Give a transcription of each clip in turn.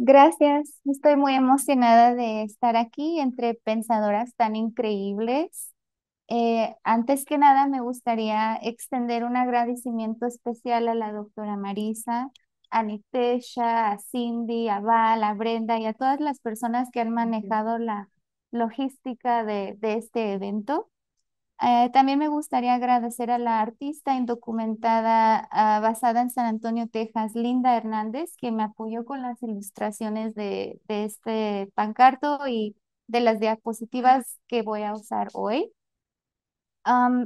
Gracias, estoy muy emocionada de estar aquí entre pensadoras tan increíbles. Eh, antes que nada, me gustaría extender un agradecimiento especial a la doctora Marisa, a Nitesha, a Cindy, a Val, a Brenda y a todas las personas que han manejado la logística de este evento. Eh, también me gustaría agradecer a la artista indocumentada ah, basada en San Antonio, Texas, Linda Hernández, que me apoyó con las ilustraciones de, este pancarto y de las diapositivas que voy a usar hoy.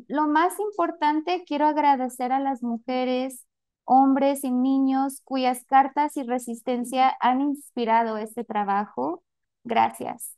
lo más importante, quiero agradecer a las mujeres, hombres y niños cuyas cartas y resistencia han inspirado este trabajo. Gracias.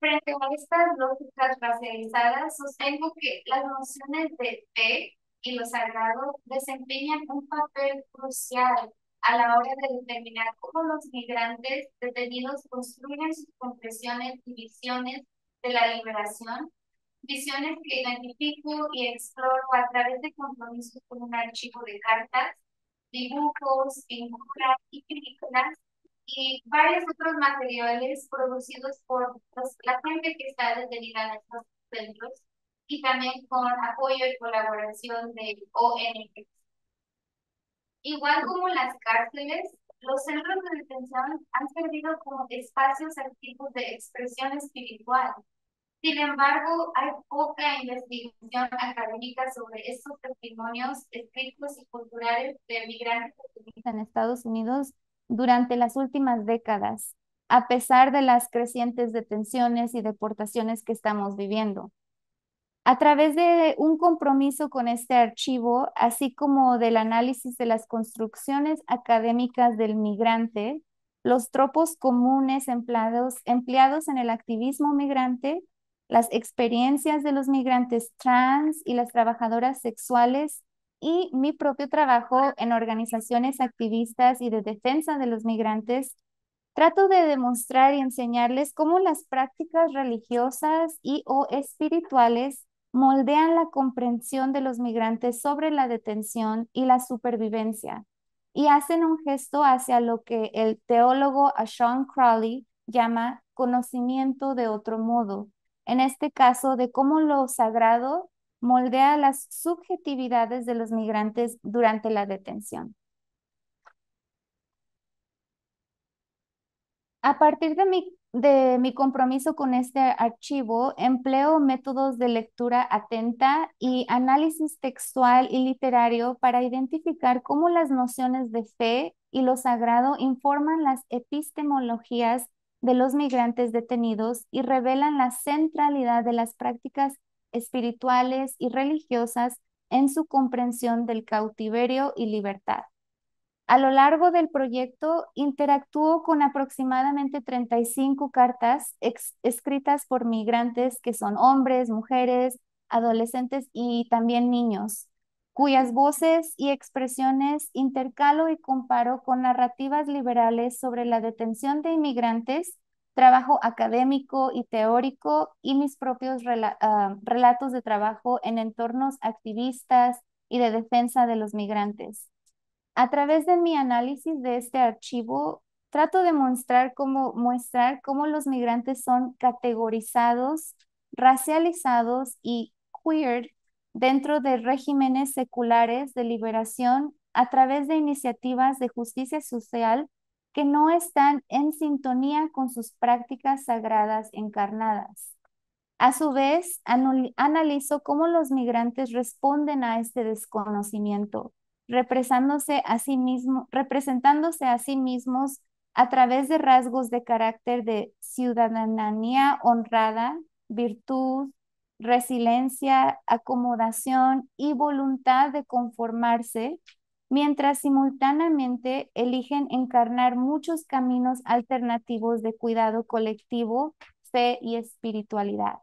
Frente a estas lógicas racializadas, sostengo que las nociones de fe y lo sagrado desempeñan un papel crucial a la hora de determinar cómo los migrantes detenidos construyen sus confesiones y visiones de la liberación, visiones que identifico y exploro a través de compromisos con un archivo de cartas, dibujos, pinturas y películas y eh, varios otros materiales producidos por pues, la gente que está detenida en estos centros y también con apoyo y colaboración de ONG. Igual como las cárceles, los centros de detención han servido como espacios activos de expresión espiritual. Sin embargo, hay poca investigación académica sobre estos testimonios escritos y culturales de migrantes en Estados Unidos durante las últimas décadas, a pesar de las crecientes detenciones y deportaciones que estamos viviendo. A través de un compromiso con este archivo, así como del análisis de las construcciones académicas del migrante, los tropos comunes empleados, en el activismo migrante, las experiencias de los migrantes trans y las trabajadoras sexuales y mi propio trabajo en organizaciones activistas y de defensa de los migrantes, trato de demostrar y enseñarles cómo las prácticas religiosas y o espirituales moldean la comprensión de los migrantes sobre la detención y la supervivencia y hacen un gesto hacia lo que el teólogo Sean Crowley llama conocimiento de otro modo, en este caso de cómo lo sagrado moldea las subjetividades de los migrantes durante la detención. A partir de mi, compromiso con este archivo, empleo métodos de lectura atenta y análisis textual y literario para identificar cómo las nociones de fe y lo sagrado informan las epistemologías de los migrantes detenidos y revelan la centralidad de las prácticas espirituales y religiosas en su comprensión del cautiverio y libertad. A lo largo del proyecto interactuó con aproximadamente 35 cartas escritas por migrantes que son hombres, mujeres, adolescentes y también niños, cuyas voces y expresiones intercalo y comparo con narrativas liberales sobre la detención de inmigrantes trabajo académico y teórico y mis propios ah, relatos de trabajo en entornos activistas y de defensa de los migrantes. A través de mi análisis de este archivo, trato de mostrar cómo, mostrar cómo los migrantes son categorizados, racializados y queer dentro de regímenes seculares de liberación a través de iniciativas de justicia social que no están en sintonía con sus prácticas sagradas encarnadas. A su vez, analizo cómo los migrantes responden a este desconocimiento, representándose a sí, representándose a sí mismos a través de rasgos de carácter de ciudadanía honrada, virtud, resiliencia, acomodación y voluntad de conformarse mientras simultáneamente eligen encarnar muchos caminos alternativos de cuidado colectivo, fe y espiritualidad.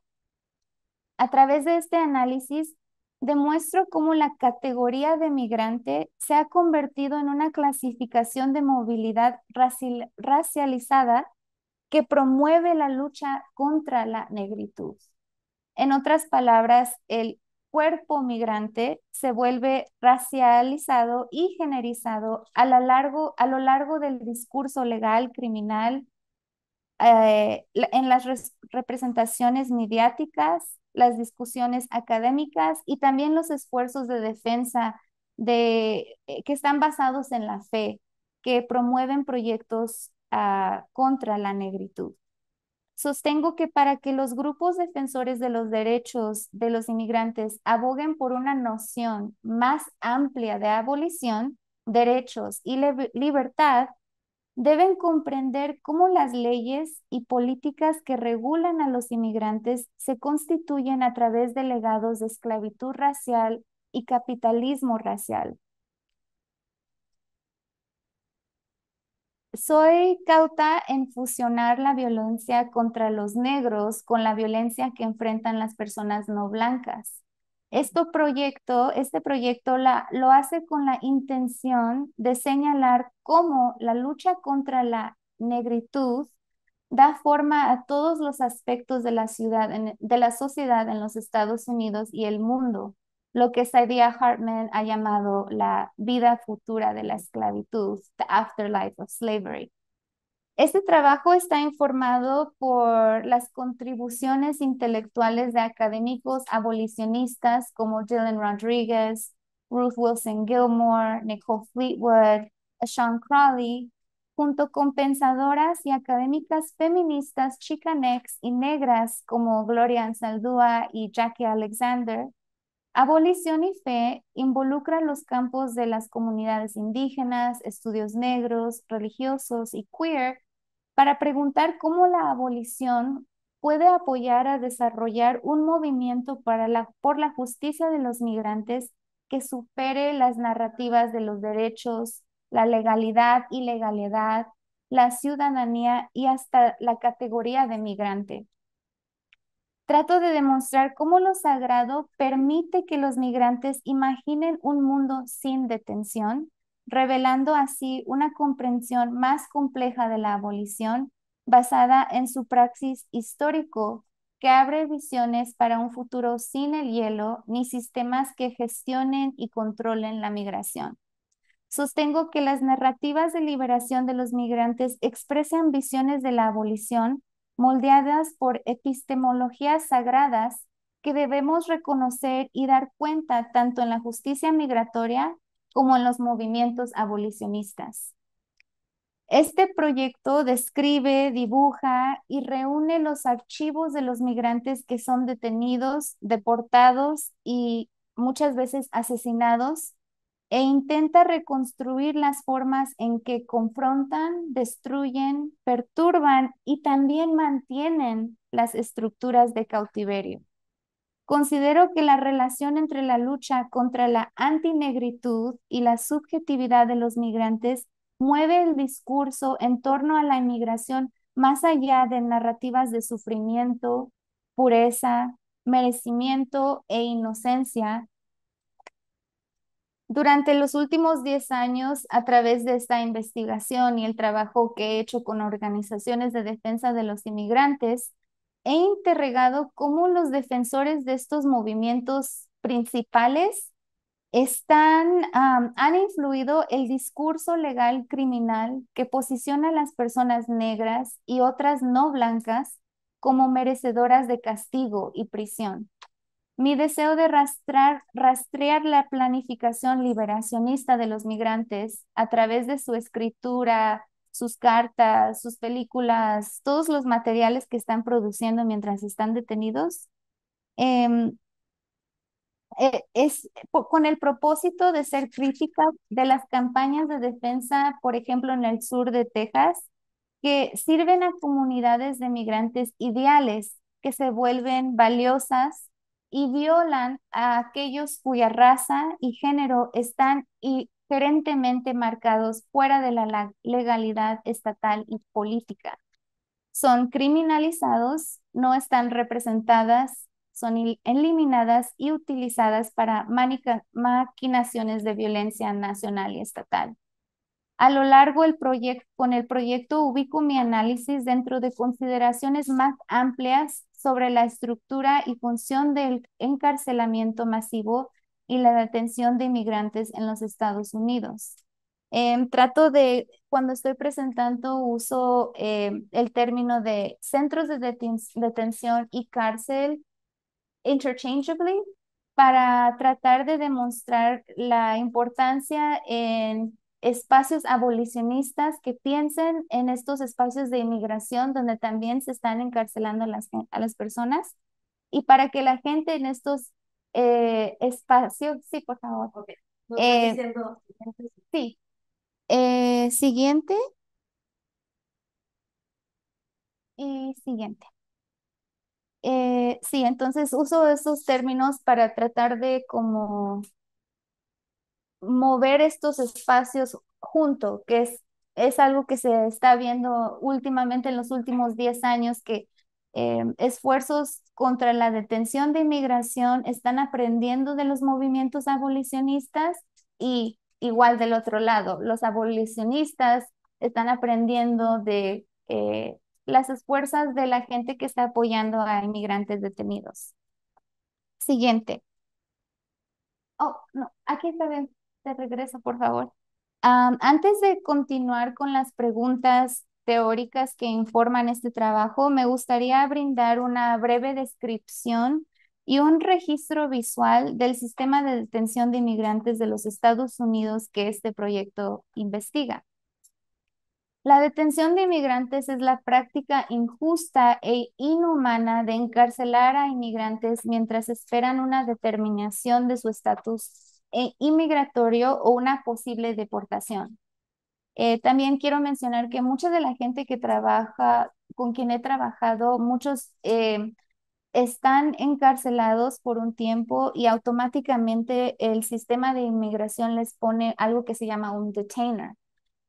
A través de este análisis, demuestro cómo la categoría de migrante se ha convertido en una clasificación de movilidad racializada que promueve la lucha contra la negritud. En otras palabras, el cuerpo migrante se vuelve racializado y generizado a, lo largo del discurso legal, criminal, eh, en las representaciones mediáticas, las discusiones académicas y también los esfuerzos de defensa de, eh, que están basados en la fe, que promueven proyectos ah, contra la negritud. Sostengo que para que los grupos defensores de los derechos de los inmigrantes aboguen por una noción más amplia de abolición, derechos y libertad, deben comprender cómo las leyes y políticas que regulan a los inmigrantes se constituyen a través de legados de esclavitud racial y capitalismo racial, soy cauta en fusionar la violencia contra los negros con la violencia que enfrentan las personas no blancas. Este proyecto, este proyecto lo hace con la intención de señalar cómo la lucha contra la negritud da forma a todos los aspectos de la, ciudad de la sociedad en los Estados Unidos y el mundo lo que Sadia Hartman ha llamado la vida futura de la esclavitud, the afterlife of slavery. Este trabajo está informado por las contribuciones intelectuales de académicos abolicionistas como Dylan Rodriguez, Ruth Wilson Gilmore, Nicole Fleetwood, Sean Crowley, junto con pensadoras y académicas feministas chicanex y negras como Gloria Anzaldúa y Jackie Alexander, Abolición y fe involucra los campos de las comunidades indígenas, estudios negros, religiosos y queer para preguntar cómo la abolición puede apoyar a desarrollar un movimiento por la justicia de los migrantes que supere las narrativas de los derechos, la legalidad, ilegalidad, la ciudadanía y hasta la categoría de migrante trato de demostrar cómo lo sagrado permite que los migrantes imaginen un mundo sin detención, revelando así una comprensión más compleja de la abolición basada en su praxis histórico que abre visiones para un futuro sin el hielo ni sistemas que gestionen y controlen la migración. Sostengo que las narrativas de liberación de los migrantes expresan visiones de la abolición moldeadas por epistemologías sagradas que debemos reconocer y dar cuenta tanto en la justicia migratoria como en los movimientos abolicionistas. Este proyecto describe, dibuja y reúne los archivos de los migrantes que son detenidos, deportados y muchas veces asesinados e intenta reconstruir las formas en que confrontan, destruyen, perturban y también mantienen las estructuras de cautiverio. Considero que la relación entre la lucha contra la antinegritud y la subjetividad de los migrantes mueve el discurso en torno a la inmigración más allá de narrativas de sufrimiento, pureza, merecimiento e inocencia, durante los últimos 10 años, a través de esta investigación y el trabajo que he hecho con organizaciones de defensa de los inmigrantes, he interrogado cómo los defensores de estos movimientos principales están, han influido el discurso legal criminal que posiciona a las personas negras y otras no blancas como merecedoras de castigo y prisión. Mi deseo de rastrear la planificación liberacionista de los migrantes a través de su escritura, sus cartas, sus películas, todos los materiales que están produciendo mientras están detenidos, em, eh, es con el propósito de ser crítica de las campañas de defensa, por ejemplo, en el sur de Texas, que sirven a comunidades de migrantes ideales que se vuelven valiosas y violan a aquellos cuya raza y género están inherentemente marcados fuera de la legalidad estatal y política. Son criminalizados, no están representadas, son eliminadas y utilizadas para maquinaciones de violencia nacional y estatal. A lo largo del proyecto, con el proyecto ubico mi análisis dentro de consideraciones más amplias sobre la estructura y función del encarcelamiento masivo y la detención de inmigrantes en los Estados Unidos. Em, trato de, cuando estoy presentando, uso em, el término de centros de detención y cárcel interchangeably para tratar de demostrar la importancia en espacios abolicionistas que piensen en estos espacios de inmigración donde también se están encarcelando a las, a las personas y para que la gente en estos eh, espacios, sí, por favor. Okay. Eh, sí. Eh, siguiente. Y siguiente. sí, entonces uso esos términos para tratar de como mover estos espacios junto, que es, es algo que se está viendo últimamente en los últimos 10 años, que em, esfuerzos contra la detención de inmigración están aprendiendo de los movimientos abolicionistas y igual del otro lado, los abolicionistas están aprendiendo de eh, las esfuerzas de la gente que está apoyando a inmigrantes detenidos. Siguiente. Oh, no, aquí está bien de regreso, por favor. antes de continuar con las preguntas teóricas que informan este trabajo, me gustaría brindar una breve descripción y un registro visual del sistema de detención de inmigrantes de los Estados Unidos que este proyecto investiga. La detención de inmigrantes es la práctica injusta e inhumana de encarcelar a inmigrantes mientras esperan una determinación de su estatus eh, inmigratorio o una posible deportación. Eh, también quiero mencionar que mucha de la gente que trabaja, con quien he trabajado, muchos eh, están encarcelados por un tiempo y automáticamente el sistema de inmigración les pone algo que se llama un detainer.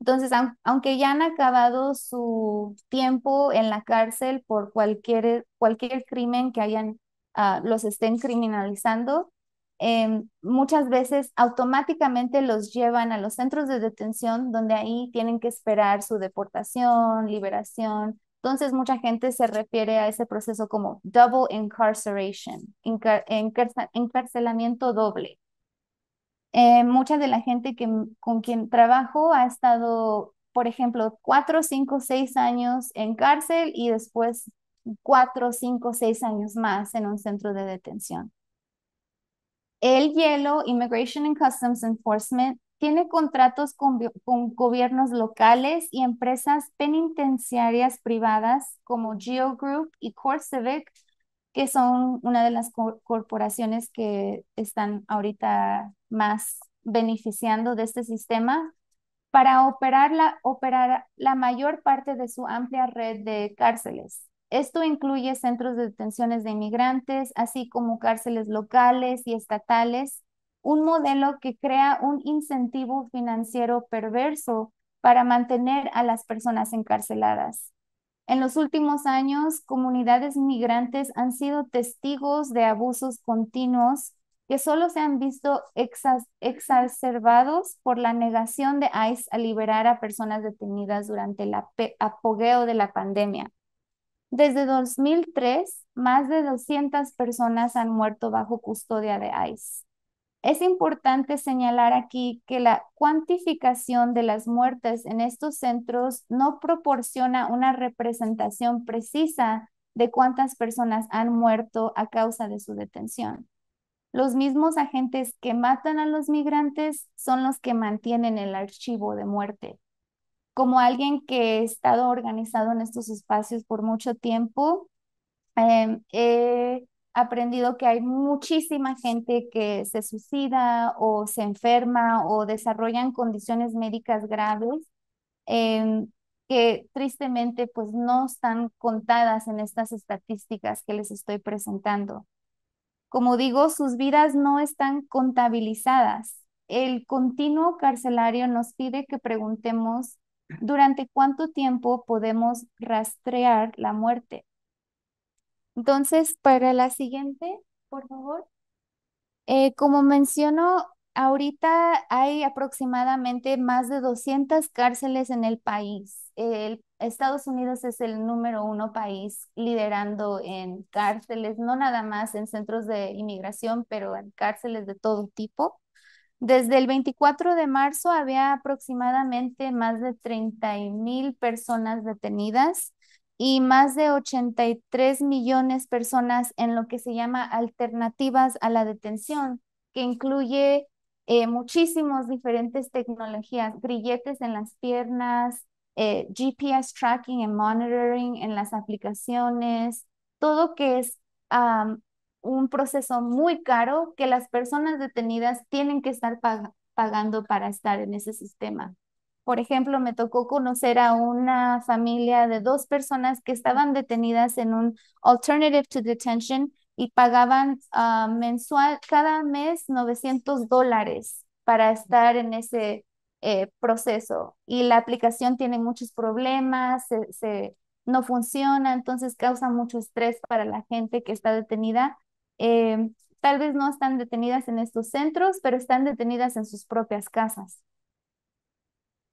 Entonces, aunque ya han acabado su tiempo en la cárcel por cualquier, cualquier crimen que hayan, ah, los estén criminalizando, Em, muchas veces automáticamente los llevan a los centros de detención donde ahí tienen que esperar su deportación, liberación. Entonces mucha gente se refiere a ese proceso como double incarceration, encarcelamiento doble. Eh, mucha de la gente que, con quien trabajo ha estado, por ejemplo, cuatro, cinco, seis años en cárcel y después cuatro, cinco, seis años más en un centro de detención. El hielo, Immigration and Customs Enforcement, tiene contratos con, gobiernos locales y empresas penitenciarias privadas como GeoGroup y CoreCivic, que son una de las corporaciones que están ahorita más beneficiando de este sistema para operar la, operar la mayor parte de su amplia red de cárceles. Esto incluye centros de detenciones de inmigrantes, así como cárceles locales y estatales, un modelo que crea un incentivo financiero perverso para mantener a las personas encarceladas. En los últimos años, comunidades migrantes han sido testigos de abusos continuos que solo se han visto exacerbados por la negación de ICE a liberar a personas detenidas durante el apogeo de la pandemia. Desde 2003, más de 200 personas han muerto bajo custodia de ICE. Es importante señalar aquí que la cuantificación de las muertes en estos centros no proporciona una representación precisa de cuántas personas han muerto a causa de su detención. Los mismos agentes que matan a los migrantes son los que mantienen el archivo de muerte como alguien que he estado organizado en estos espacios por mucho tiempo, em, he aprendido que hay muchísima gente que se suicida o se enferma o desarrollan condiciones médicas graves em, que tristemente pues no están contadas en estas estadísticas que les estoy presentando. Como digo, sus vidas no están contabilizadas. El continuo carcelario nos pide que preguntemos durante cuánto tiempo podemos rastrear la muerte. Entonces, para la siguiente, por favor. Eh, como menciono, ahorita hay aproximadamente más de 200 cárceles en el país. El, Estados Unidos es el número uno país liderando en cárceles, no nada más en centros de inmigración, pero en cárceles de todo tipo. Desde el 24 de marzo había aproximadamente más de 30 mil personas detenidas y más de 83 millones de personas en lo que se llama alternativas a la detención, que incluye eh, muchísimas diferentes tecnologías, grilletes en las piernas, eh, GPS tracking and monitoring en las aplicaciones, todo que es un proceso muy caro que las personas detenidas tienen que estar pagando para estar en ese sistema. Por ejemplo, me tocó conocer a una familia de dos personas que estaban detenidas en un alternative to detention y pagaban ah, mensual cada mes 900 dólares para estar en ese eh, proceso. Y la aplicación tiene muchos problemas, se, no funciona, entonces causa mucho estrés para la gente que está detenida Em, tal vez no están detenidas en estos centros, pero están detenidas en sus propias casas.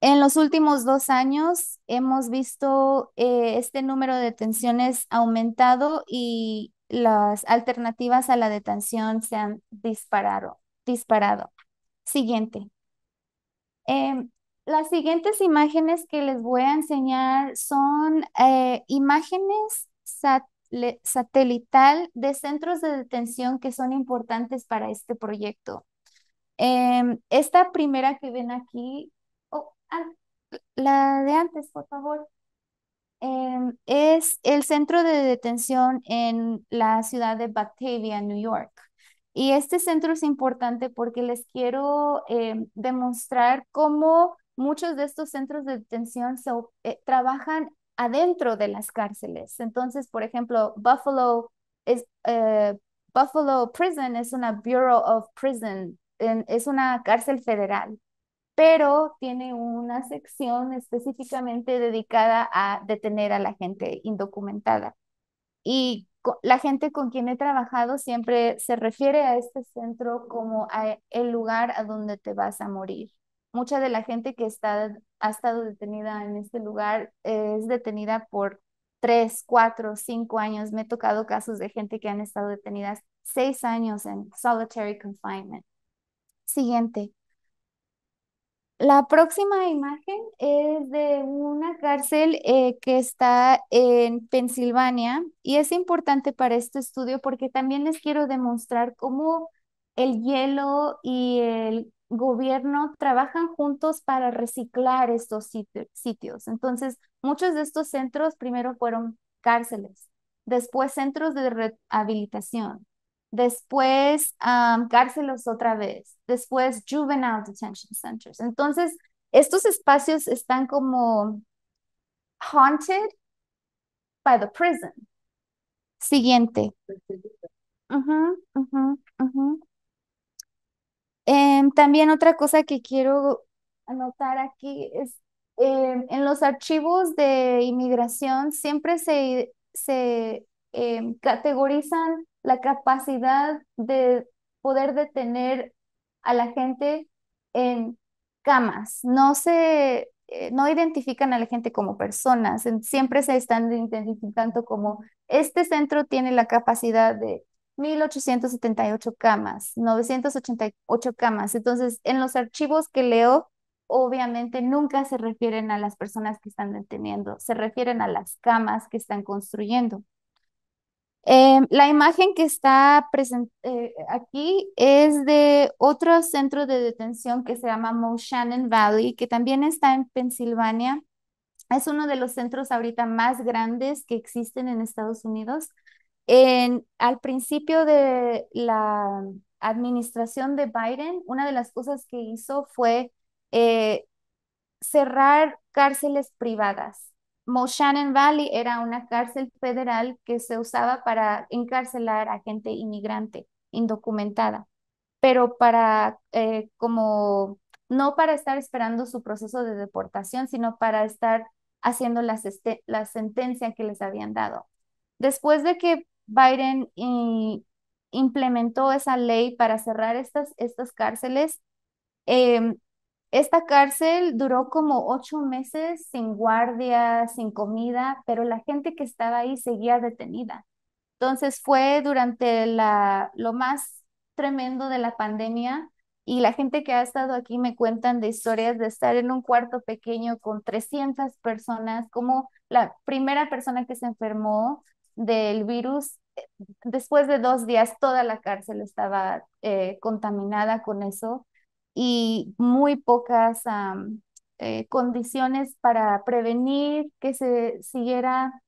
En los últimos dos años hemos visto eh, este número de detenciones aumentado y las alternativas a la detención se han disparado. disparado. Siguiente. Em, las siguientes imágenes que les voy a enseñar son eh, imágenes sat satelital de centros de detención que son importantes para este proyecto. Em, esta primera que ven aquí, o oh, ah, la de antes, por favor, em, es el centro de detención en la ciudad de Batavia, New York. Y este centro es importante porque les quiero em, demostrar cómo muchos de estos centros de detención se, eh, trabajan adentro de las cárceles. Entonces, por ejemplo, Buffalo, es, eh, Buffalo Prison es una Bureau of Prison, es una cárcel federal, pero tiene una sección específicamente dedicada a detener a la gente indocumentada. Y la gente con quien he trabajado siempre se refiere a este centro como el lugar a donde te vas a morir mucha de la gente que está, ha estado detenida en este lugar es detenida por tres, cuatro, cinco años. Me he tocado casos de gente que han estado detenidas seis años en solitary confinement. Siguiente. La próxima imagen es de una cárcel eh, que está en Pensilvania y es importante para este estudio porque también les quiero demostrar cómo el hielo y el gobierno trabajan juntos para reciclar estos sitios. Entonces, muchos de estos centros primero fueron cárceles, después centros de rehabilitación, después cárceles otra vez, después juvenile detention centers. Entonces, estos espacios están como haunted by the prison. Siguiente. Em, también otra cosa que quiero anotar aquí es em, en los archivos de inmigración siempre se, se em, categorizan la capacidad de poder detener a la gente en camas. No se eh, no identifican a la gente como personas, siempre se están identificando como este centro tiene la capacidad de 1878 camas, 988 camas. Entonces, en los archivos que leo, obviamente nunca se refieren a las personas que están deteniendo, se refieren a las camas que están construyendo. Em, la imagen que está eh, aquí es de otro centro de detención que se llama Shannon Valley, que también está en Pensilvania. Es uno de los centros ahorita más grandes que existen en Estados Unidos. En, al principio de la administración de Biden, una de las cosas que hizo fue eh, cerrar cárceles privadas. Moshannon Valley era una cárcel federal que se usaba para encarcelar a gente inmigrante indocumentada, pero para eh, como no para estar esperando su proceso de deportación, sino para estar haciendo la, este, la sentencia que les habían dado. Después de que Biden eh, implementó esa ley para cerrar estas, estas cárceles. Em, esta cárcel duró como ocho meses sin guardia, sin comida, pero la gente que estaba ahí seguía detenida. Entonces fue durante la, lo más tremendo de la pandemia y la gente que ha estado aquí me cuentan de historias de estar en un cuarto pequeño con 300 personas, como la primera persona que se enfermó del virus, eh, después de dos días toda la cárcel estaba eh, contaminada con eso y muy pocas eh, condiciones para prevenir que se siguiera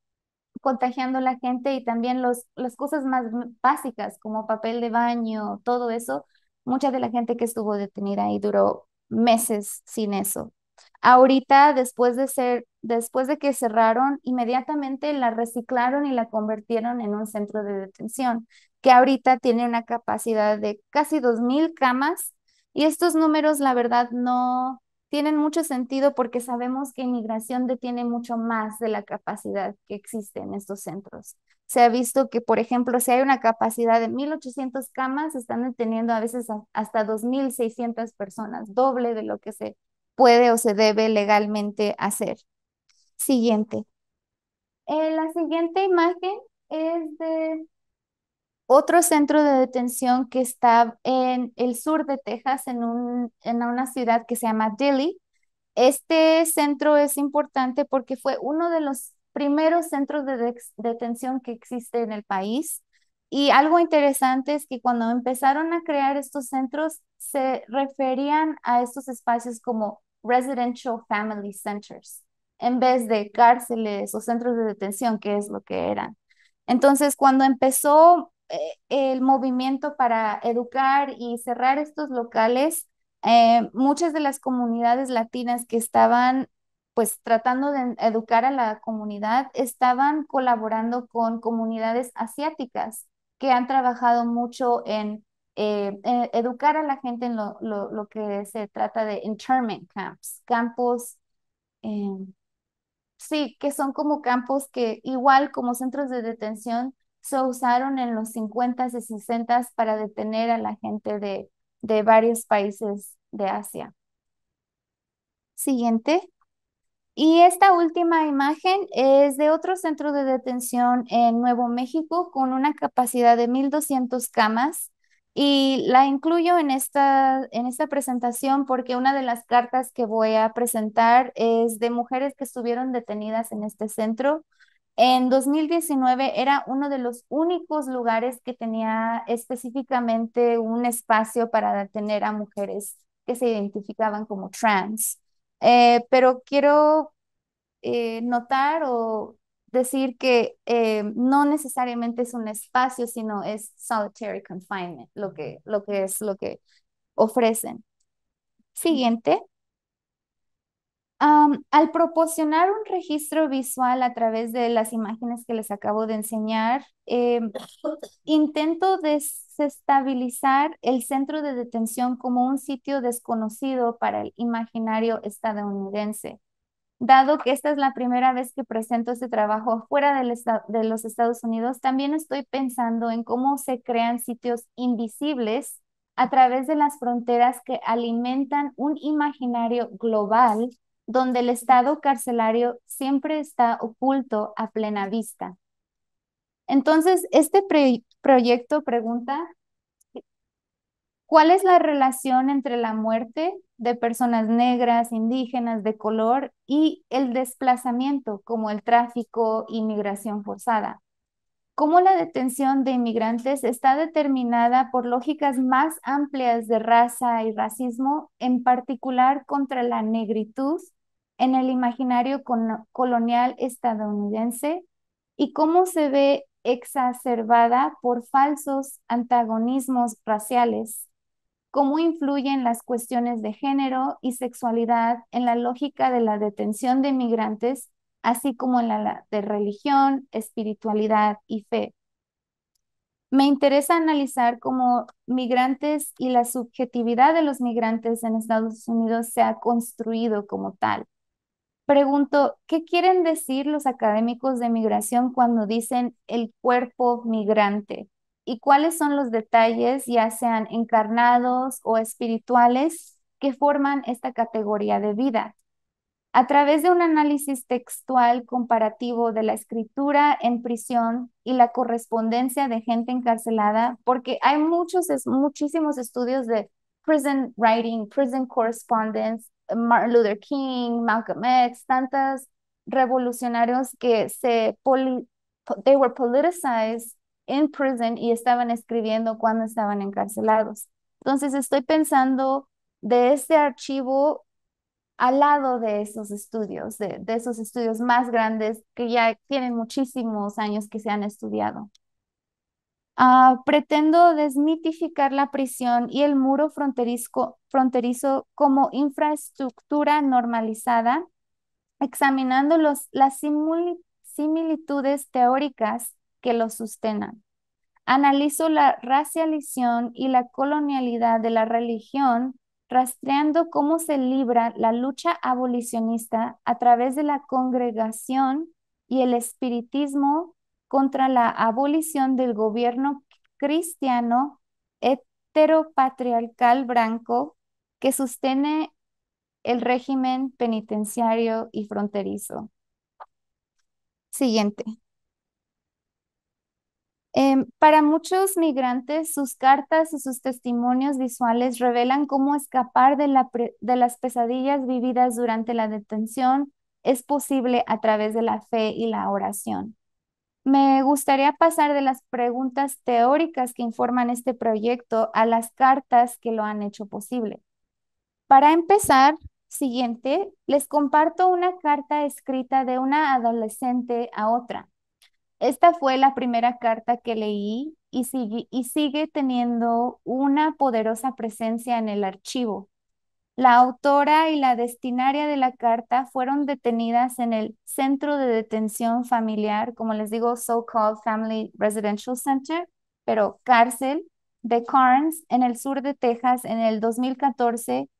contagiando la gente y también los, las cosas más básicas como papel de baño, todo eso. Mucha de la gente que estuvo detenida ahí duró meses sin eso. Ahorita, después de ser, después de que cerraron, inmediatamente la reciclaron y la convirtieron en un centro de detención, que ahorita tiene una capacidad de casi 2.000 camas. Y estos números, la verdad, no tienen mucho sentido porque sabemos que inmigración detiene mucho más de la capacidad que existe en estos centros. Se ha visto que, por ejemplo, si hay una capacidad de 1.800 camas, están deteniendo a veces hasta 2.600 personas, doble de lo que se puede o se debe legalmente hacer. Siguiente. Eh, la siguiente imagen es de otro centro de detención que está en el sur de Texas, en, un, en una ciudad que se llama Dilly. Este centro es importante porque fue uno de los primeros centros de detención que existe en el país. Y algo interesante es que cuando empezaron a crear estos centros, se referían a estos espacios como residential family centers, en vez de cárceles o centros de detención, que es lo que eran. Entonces, cuando empezó eh, el movimiento para educar y cerrar estos locales, eh, muchas de las comunidades latinas que estaban pues tratando de educar a la comunidad, estaban colaborando con comunidades asiáticas que han trabajado mucho en eh, eh, educar a la gente en lo, que se trata de internment camps, campos, eh, sí, que son como campos que igual como centros de detención se usaron en los 50s y 60s para detener a la gente de, de varios países de Asia. Siguiente. Y esta última imagen es de otro centro de detención en Nuevo México con una capacidad de 1.200 camas y la incluyo en esta, en esta presentación porque una de las cartas que voy a presentar es de mujeres que estuvieron detenidas en este centro. En 2019 era uno de los únicos lugares que tenía específicamente un espacio para detener a mujeres que se identificaban como trans. Eh, pero quiero eh, notar o decir que eh, no necesariamente es un espacio, sino es solitary confinement, lo que, lo que es lo que ofrecen. Siguiente. al proporcionar un registro visual a través de las imágenes que les acabo de enseñar, em, intento desestabilizar el centro de detención como un sitio desconocido para el imaginario estadounidense. Dado que esta es la primera vez que presento este trabajo fuera de los Estados Unidos, también estoy pensando en cómo se crean sitios invisibles a través de las fronteras que alimentan un imaginario global donde el estado carcelario siempre está oculto a plena vista. Entonces, este proyecto pregunta, ¿cuál es la relación entre la muerte de personas negras, indígenas, de color y el desplazamiento como el tráfico y migración forzada. Cómo la detención de inmigrantes está determinada por lógicas más amplias de raza y racismo, en particular contra la negritud en el imaginario colonial estadounidense y cómo se ve exacerbada por falsos antagonismos raciales cómo influyen las cuestiones de género y sexualidad en la lógica de la detención de migrantes, así como en la de religión, espiritualidad y fe. Me interesa analizar cómo migrantes y la subjetividad de los migrantes en Estados Unidos se ha construido como tal. Pregunto, ¿qué quieren decir los académicos de migración cuando dicen el cuerpo migrante? y cuáles son los detalles, ya sean encarnados o espirituales, que forman esta categoría de vida. A través de un análisis textual comparativo de la escritura en prisión y la correspondencia de gente encarcelada, porque hay muchos, muchísimos estudios de prison writing, prison correspondence, Martin Luther King, Malcolm X, tantos revolucionarios que se poli they were politicized in prison y estaban escribiendo cuando estaban encarcelados. Entonces estoy pensando de este archivo al lado de esos estudios, de, esos estudios más grandes que ya tienen muchísimos años que se han estudiado. Ah, pretendo desmitificar la prisión y el muro fronterizo, como infraestructura normalizada, examinando las similitudes teóricas que lo sustentan. Analizo la racialización y la colonialidad de la religión, rastreando cómo se libra la lucha abolicionista a través de la congregación y el espiritismo contra la abolición del gobierno cristiano heteropatriarcal blanco que sostiene el régimen penitenciario y fronterizo. Siguiente. Em, para muchos migrantes, sus cartas y sus testimonios visuales revelan cómo escapar de, de las pesadillas vividas durante la detención es posible a través de la fe y la oración. Me gustaría pasar de las preguntas teóricas que informan este proyecto a las cartas que lo han hecho posible. Para empezar, siguiente, les comparto una carta escrita de una adolescente a otra. Esta fue la primera carta que leí y sigue, y sigue teniendo una poderosa presencia en el archivo. La autora y la destinaria de la carta fueron detenidas en el Centro de Detención Familiar, como les digo, so-called Family Residential Center, pero cárcel de Carnes en el sur de Texas en el 2014,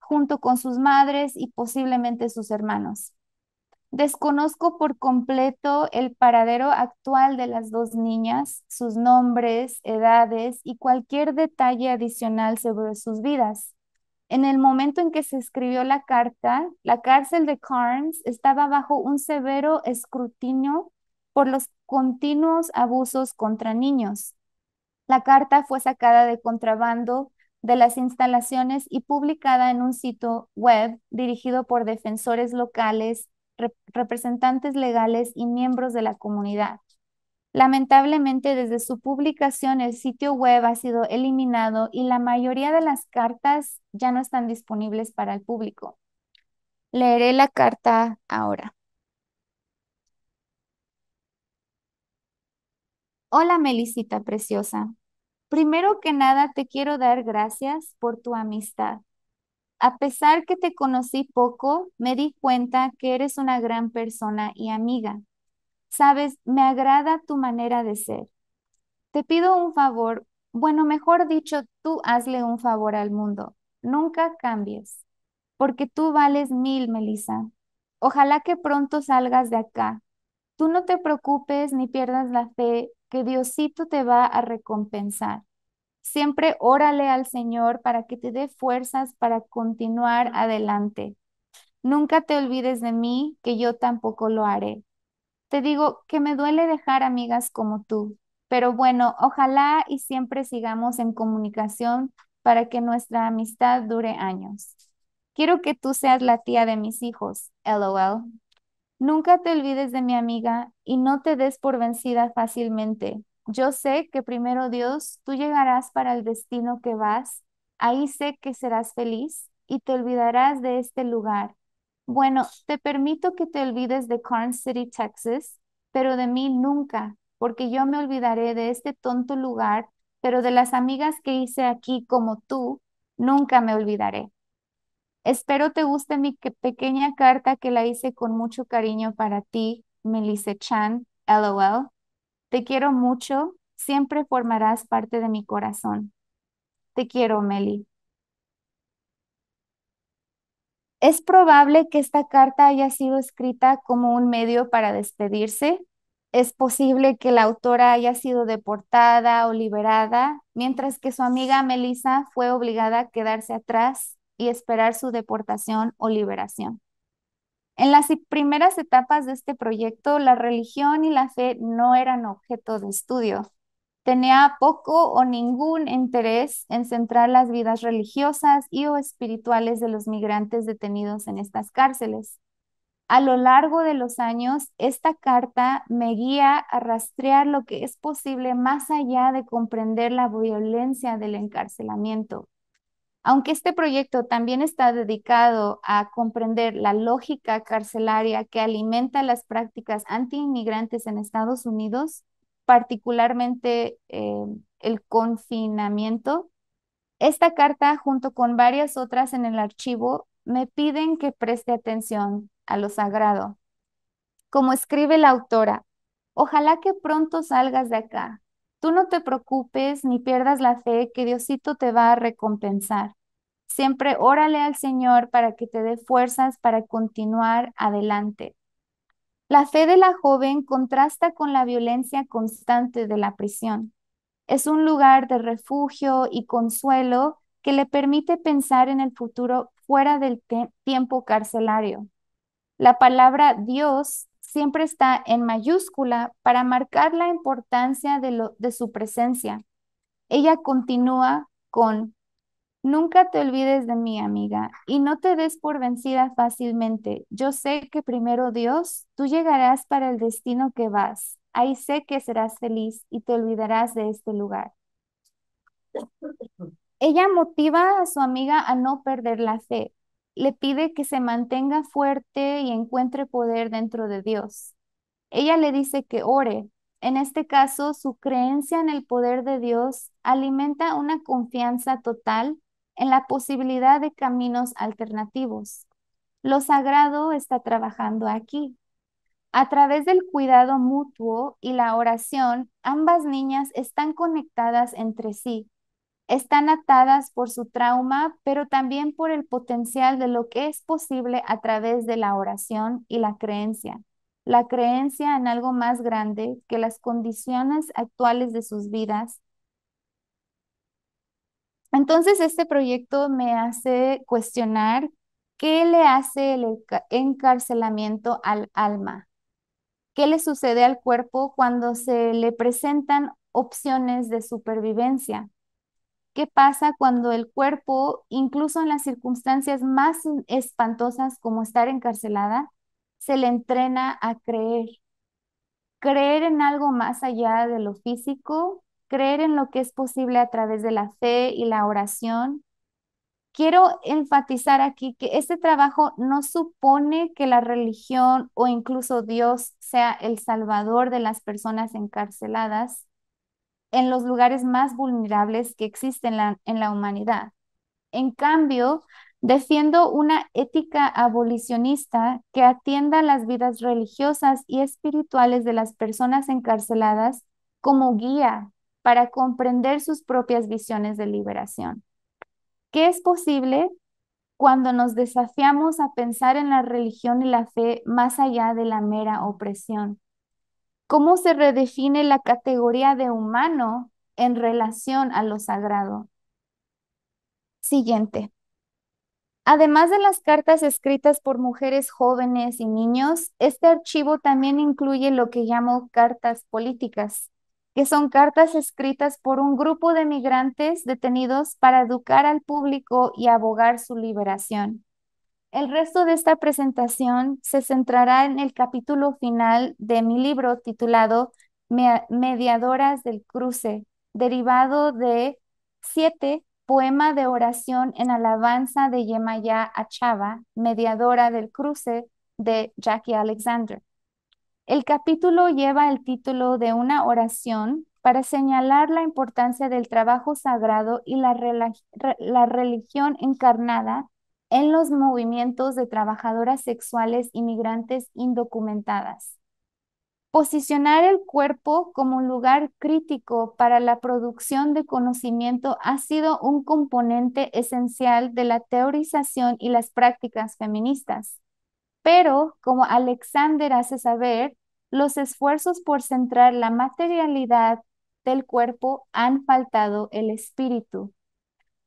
junto con sus madres y posiblemente sus hermanos. Desconozco por completo el paradero actual de las dos niñas, sus nombres, edades y cualquier detalle adicional sobre sus vidas. En el momento en que se escribió la carta, la cárcel de Carnes estaba bajo un severo escrutinio por los continuos abusos contra niños. La carta fue sacada de contrabando de las instalaciones y publicada en un sitio web dirigido por defensores locales representantes legales y miembros de la comunidad. Lamentablemente, desde su publicación, el sitio web ha sido eliminado y la mayoría de las cartas ya no están disponibles para el público. Leeré la carta ahora. Hola, Melicita, preciosa. Primero que nada, te quiero dar gracias por tu amistad. A pesar que te conocí poco, me di cuenta que eres una gran persona y amiga. Sabes, me agrada tu manera de ser. Te pido un favor, bueno, mejor dicho, tú hazle un favor al mundo. Nunca cambies, porque tú vales mil, Melissa. Ojalá que pronto salgas de acá. Tú no te preocupes ni pierdas la fe, que Diosito te va a recompensar. Siempre órale al Señor para que te dé fuerzas para continuar adelante. Nunca te olvides de mí, que yo tampoco lo haré. Te digo que me duele dejar amigas como tú, pero bueno, ojalá y siempre sigamos en comunicación para que nuestra amistad dure años. Quiero que tú seas la tía de mis hijos, LOL. Nunca te olvides de mi amiga y no te des por vencida fácilmente. Yo sé que primero Dios, tú llegarás para el destino que vas, ahí sé que serás feliz y te olvidarás de este lugar. Bueno, te permito que te olvides de Carn City, Texas, pero de mí nunca, porque yo me olvidaré de este tonto lugar, pero de las amigas que hice aquí como tú, nunca me olvidaré. Espero te guste mi pequeña carta que la hice con mucho cariño para ti, Melissa Chan, LOL. Te quiero mucho, siempre formarás parte de mi corazón. Te quiero, Meli. Es probable que esta carta haya sido escrita como un medio para despedirse. Es posible que la autora haya sido deportada o liberada, mientras que su amiga Melissa fue obligada a quedarse atrás y esperar su deportación o liberación. En las e-, primeras etapas de este proyecto, la religión y la fe no eran objeto de estudio. Tenía poco o ningún interés en centrar las vidas religiosas y o espirituales de los migrantes detenidos en estas cárceles. A lo largo de los años, esta carta me guía a rastrear lo que es posible más allá de comprender la violencia del encarcelamiento. Aunque este proyecto también está dedicado a comprender la lógica carcelaria que alimenta las prácticas antiinmigrantes en Estados Unidos, particularmente em, el confinamiento, esta carta junto con varias otras en el archivo me piden que preste atención a lo sagrado. Como escribe la autora, ojalá que pronto salgas de acá, Tú no te preocupes ni pierdas la fe que Diosito te va a recompensar. Siempre órale al Señor para que te dé fuerzas para continuar adelante. La fe de la joven contrasta con la violencia constante de la prisión. Es un lugar de refugio y consuelo que le permite pensar en el futuro fuera del tiempo carcelario. La palabra Dios siempre está en mayúscula para marcar la importancia de, su presencia. Ella continúa con, nunca te olvides de mí, amiga, y no te des por vencida fácilmente. Yo sé que primero Dios, tú llegarás para el destino que vas. Ahí sé que serás feliz y te olvidarás de este lugar. Ella motiva a su amiga a no perder la fe, le pide que se mantenga fuerte y encuentre poder dentro de Dios. Ella le dice que ore. En este caso, su creencia en el poder de Dios alimenta una confianza total en la posibilidad de caminos alternativos. Lo sagrado está trabajando aquí. A través del cuidado mutuo y la oración, ambas niñas están conectadas entre sí, están atadas por su trauma, pero también por el potencial de lo que es posible a través de la oración y la creencia. La creencia en algo más grande que las condiciones actuales de sus vidas. Entonces, este proyecto me hace cuestionar qué le hace el encarcelamiento al alma, qué le sucede al cuerpo cuando se le presentan opciones de supervivencia ¿Qué pasa cuando el cuerpo, incluso en las circunstancias más espantosas como estar encarcelada, se le entrena a creer? Creer en algo más allá de lo físico, creer en lo que es posible a través de la fe y la oración. Quiero enfatizar aquí que este trabajo no supone que la religión o incluso Dios sea el salvador de las personas encarceladas, en los lugares más vulnerables que existen en la humanidad. En cambio, defiendo una ética abolicionista que atienda las vidas religiosas y espirituales de las personas encarceladas como guía para comprender sus propias visiones de liberación. ¿Qué es posible cuando nos desafiamos a pensar en la religión y la fe más allá de la mera opresión? ¿Cómo se redefine la categoría de humano en relación a lo sagrado? Siguiente. Además de las cartas escritas por mujeres jóvenes y niños, este archivo también incluye lo que llamo cartas políticas, que son cartas escritas por un grupo de migrantes detenidos para educar al público y abogar su liberación. El resto de esta presentación se centrará en el capítulo final de mi libro titulado Mediadoras del Cruce, derivado de siete Poema de oración en alabanza de Yemaya Achava, mediadora del cruce de Jackie Alexander. El capítulo lleva el título de una oración para señalar la importancia del trabajo sagrado y la religión encarnada en los movimientos de trabajadoras sexuales inmigrantes indocumentadas. Posicionar el cuerpo como un lugar crítico para la producción de conocimiento ha sido un componente esencial de la teorización y las prácticas feministas. Pero, como Alexander hace saber, los esfuerzos por centrar la materialidad del cuerpo han faltado el espíritu.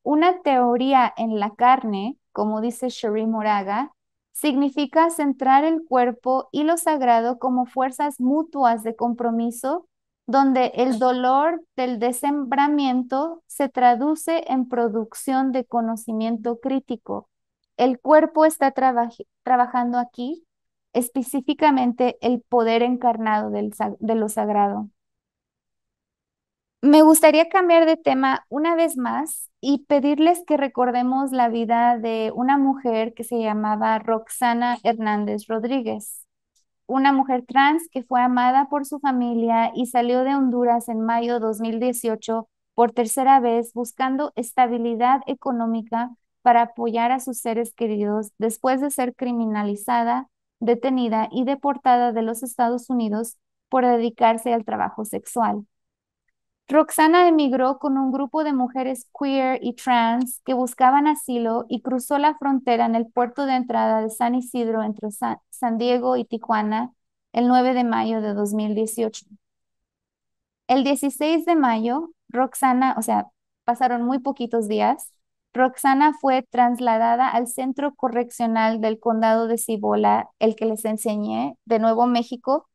Una teoría en la carne, como dice Sherry Moraga, significa centrar el cuerpo y lo sagrado como fuerzas mutuas de compromiso, donde el dolor del desembramiento se traduce en producción de conocimiento crítico. El cuerpo está trabajando aquí, específicamente el poder encarnado de lo sagrado. Me gustaría cambiar de tema una vez más y pedirles que recordemos la vida de una mujer que se llamaba Roxana Hernández Rodríguez, una mujer trans que fue amada por su familia y salió de Honduras en mayo de 2018 por tercera vez buscando estabilidad económica para apoyar a sus seres queridos después de ser criminalizada, detenida y deportada de los Estados Unidos por dedicarse al trabajo sexual. Roxana emigró con un grupo de mujeres queer y trans que buscaban asilo y cruzó la frontera en el puerto de entrada de San Isidro entre San Diego y Tijuana el 9 de mayo de 2018. El 16 de mayo, Roxana, o sea, pasaron muy poquitos días, Roxana fue trasladada al centro correccional del condado de Cibola, el que les enseñé, de Nuevo México,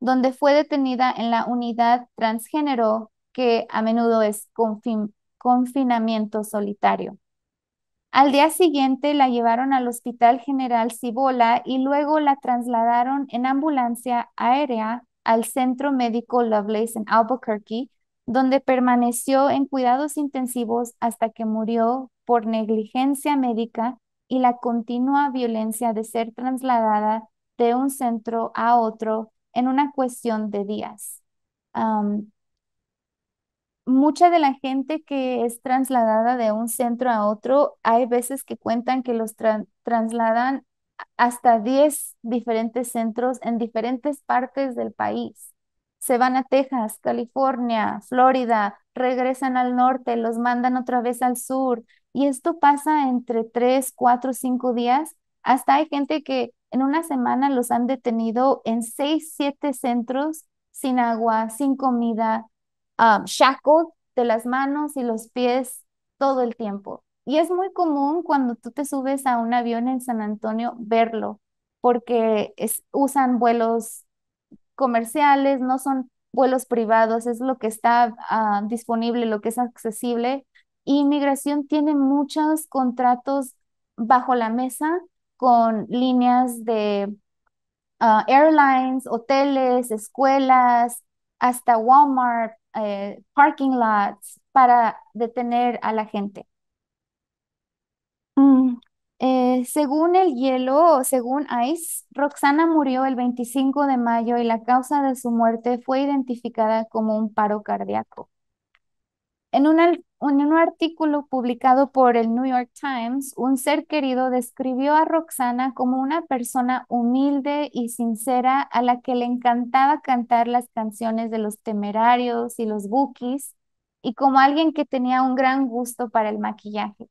donde fue detenida en la unidad transgénero que a menudo es confinamiento solitario. Al día siguiente la llevaron al Hospital General Cibola y luego la trasladaron en ambulancia aérea al Centro Médico Lovelace en Albuquerque, donde permaneció en cuidados intensivos hasta que murió por negligencia médica y la continua violencia de ser trasladada de un centro a otro en una cuestión de días mucha de la gente que es trasladada de un centro a otro, hay veces que cuentan que los trasladan hasta 10 diferentes centros en diferentes partes del país. Se van a Texas, California, Florida, regresan al norte, los mandan otra vez al sur. Y esto pasa entre 3, 4, 5 días. Hasta hay gente que en una semana los han detenido en 6, 7 centros sin agua, sin comida, um, de las manos y los pies todo el tiempo. Y es muy común cuando tú te subes a un avión en San Antonio verlo, porque es, usan vuelos comerciales, no son vuelos privados, es lo que está ah, disponible, lo que es accesible. inmigración tiene muchos contratos bajo la mesa con líneas de ah, airlines, hoteles, escuelas, hasta Walmart, eh, parking lots para detener a la gente. Mm, eh, según el hielo, según ICE, Roxana murió el 25 de mayo y la causa de su muerte fue identificada como un paro cardíaco. En un, un artículo publicado por el New York Times, un ser querido describió a Roxana como una persona humilde y sincera a la que le encantaba cantar las canciones de los temerarios y los bookies y como alguien que tenía un gran gusto para el maquillaje.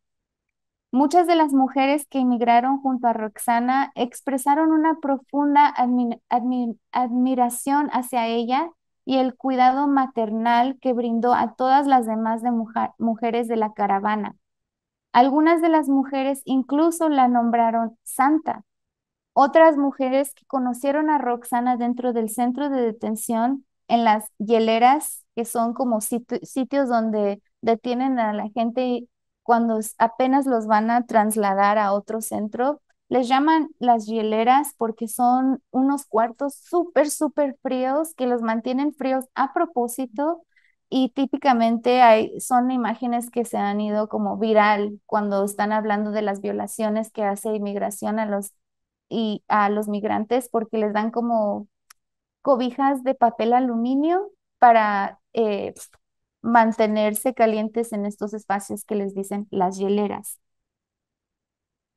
Muchas de las mujeres que emigraron junto a Roxana expresaron una profunda admiración hacia ella y el cuidado maternal que brindó a todas las demás mujeres de la caravana. Algunas de las mujeres incluso la nombraron santa. Otras mujeres que conocieron a Roxana dentro del centro de detención en las hieleras, que son como sitios donde detienen a la gente cuando apenas los van a trasladar a otro centro les llaman las hieleras porque son unos cuartos súper, súper fríos que los mantienen fríos a propósito y típicamente hay, son imágenes que se han ido como viral cuando están hablando de las violaciones que hace inmigración a los, y a los migrantes porque les dan como cobijas de papel aluminio para eh, mantenerse calientes en estos espacios que les dicen las hieleras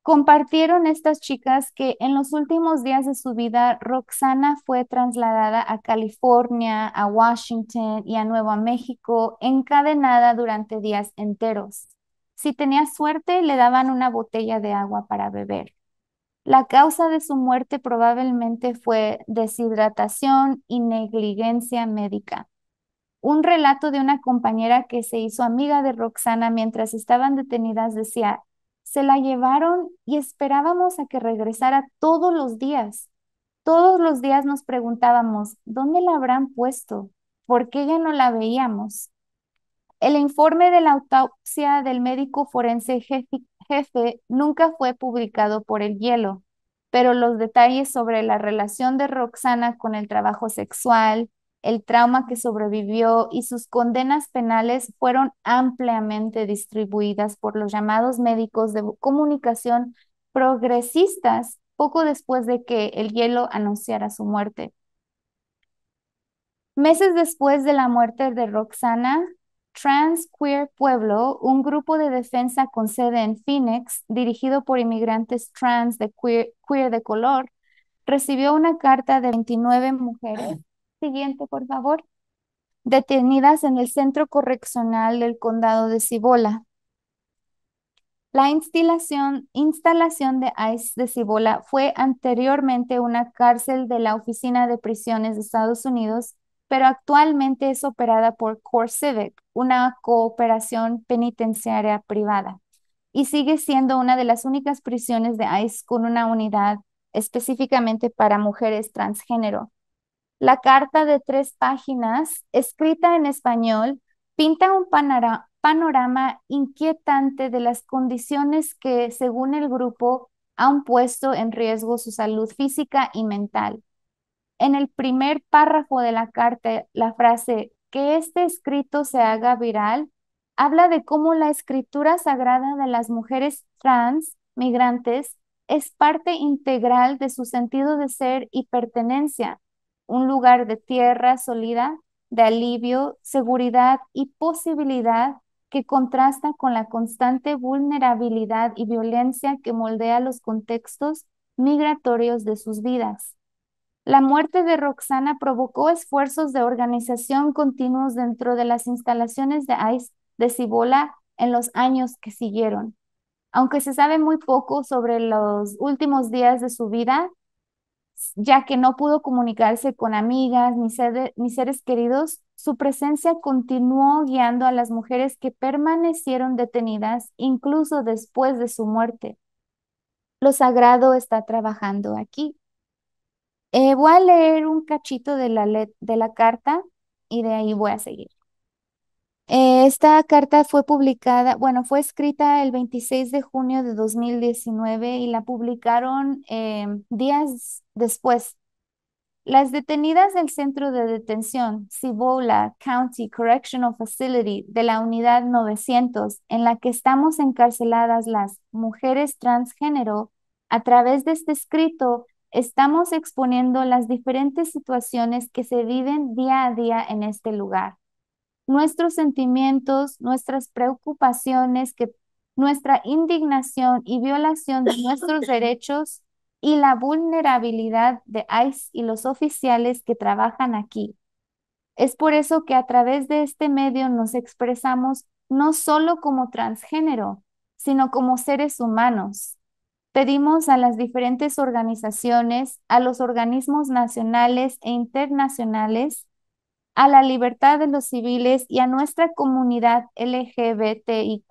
compartieron estas chicas que en los últimos días de su vida Roxana fue trasladada a California, a Washington y a Nuevo México, encadenada durante días enteros. Si tenía suerte, le daban una botella de agua para beber. La causa de su muerte probablemente fue deshidratación y negligencia médica. Un relato de una compañera que se hizo amiga de Roxana mientras estaban detenidas decía, se la llevaron y esperábamos a que regresara todos los días. Todos los días nos preguntábamos, ¿dónde la habrán puesto? ¿Por qué ya no la veíamos? El informe de la autopsia del médico forense jefe, nunca fue publicado por el hielo, pero los detalles sobre la relación de Roxana con el trabajo sexual, el trauma que sobrevivió y sus condenas penales fueron ampliamente distribuidas por los llamados médicos de comunicación progresistas poco después de que el hielo anunciara su muerte. Meses después de la muerte de Roxana, Trans Queer Pueblo, un grupo de defensa con sede en Phoenix, dirigido por inmigrantes trans de queer, de color, recibió una carta de 29 mujeres siguiente, por favor. Detenidas en el Centro Correccional del Condado de Cibola. La instalación, de ICE de Cibola fue anteriormente una cárcel de la Oficina de Prisiones de Estados Unidos, pero actualmente es operada por CoreCivic, una cooperación penitenciaria privada, y sigue siendo una de las únicas prisiones de ICE con una unidad específicamente para mujeres transgénero. La carta de tres páginas, escrita en español, pinta un panorama inquietante de las condiciones que, según el grupo, han puesto en riesgo su salud física y mental. En el primer párrafo de la carta, la frase que este escrito se haga viral habla de cómo la escritura sagrada de las mujeres trans migrantes es parte integral de su sentido de ser y pertenencia, un lugar de tierra sólida, de alivio, seguridad y posibilidad que contrasta con la constante vulnerabilidad y violencia que moldea los contextos migratorios de sus vidas. La muerte de Roxana provocó esfuerzos de organización continuos dentro de las instalaciones de ICE de Cibola en los años que siguieron. Aunque se sabe muy poco sobre los últimos días de su vida, ya que no pudo comunicarse con amigas ni, seres queridos, su presencia continuó guiando a las mujeres que permanecieron detenidas incluso después de su muerte. Lo sagrado está trabajando aquí. Eh, voy a leer un cachito de la, de la carta y de ahí voy a seguir. Eh, esta carta fue publicada, bueno, fue escrita el 26 de junio de 2019 y la publicaron em, días después. Las detenidas del centro de detención Cibola County Correctional Facility de la unidad 900, en la que estamos encarceladas las mujeres transgénero, a través de este escrito estamos exponiendo las diferentes situaciones que se viven día a día en este lugar nuestros sentimientos, nuestras preocupaciones, que nuestra indignación y violación de nuestros derechos y la vulnerabilidad de ICE y los oficiales que trabajan aquí. Es por eso que a través de este medio nos expresamos no solo como transgénero, sino como seres humanos. Pedimos a las diferentes organizaciones, a los organismos nacionales e internacionales a la libertad de los civiles y a nuestra comunidad LGBTIQ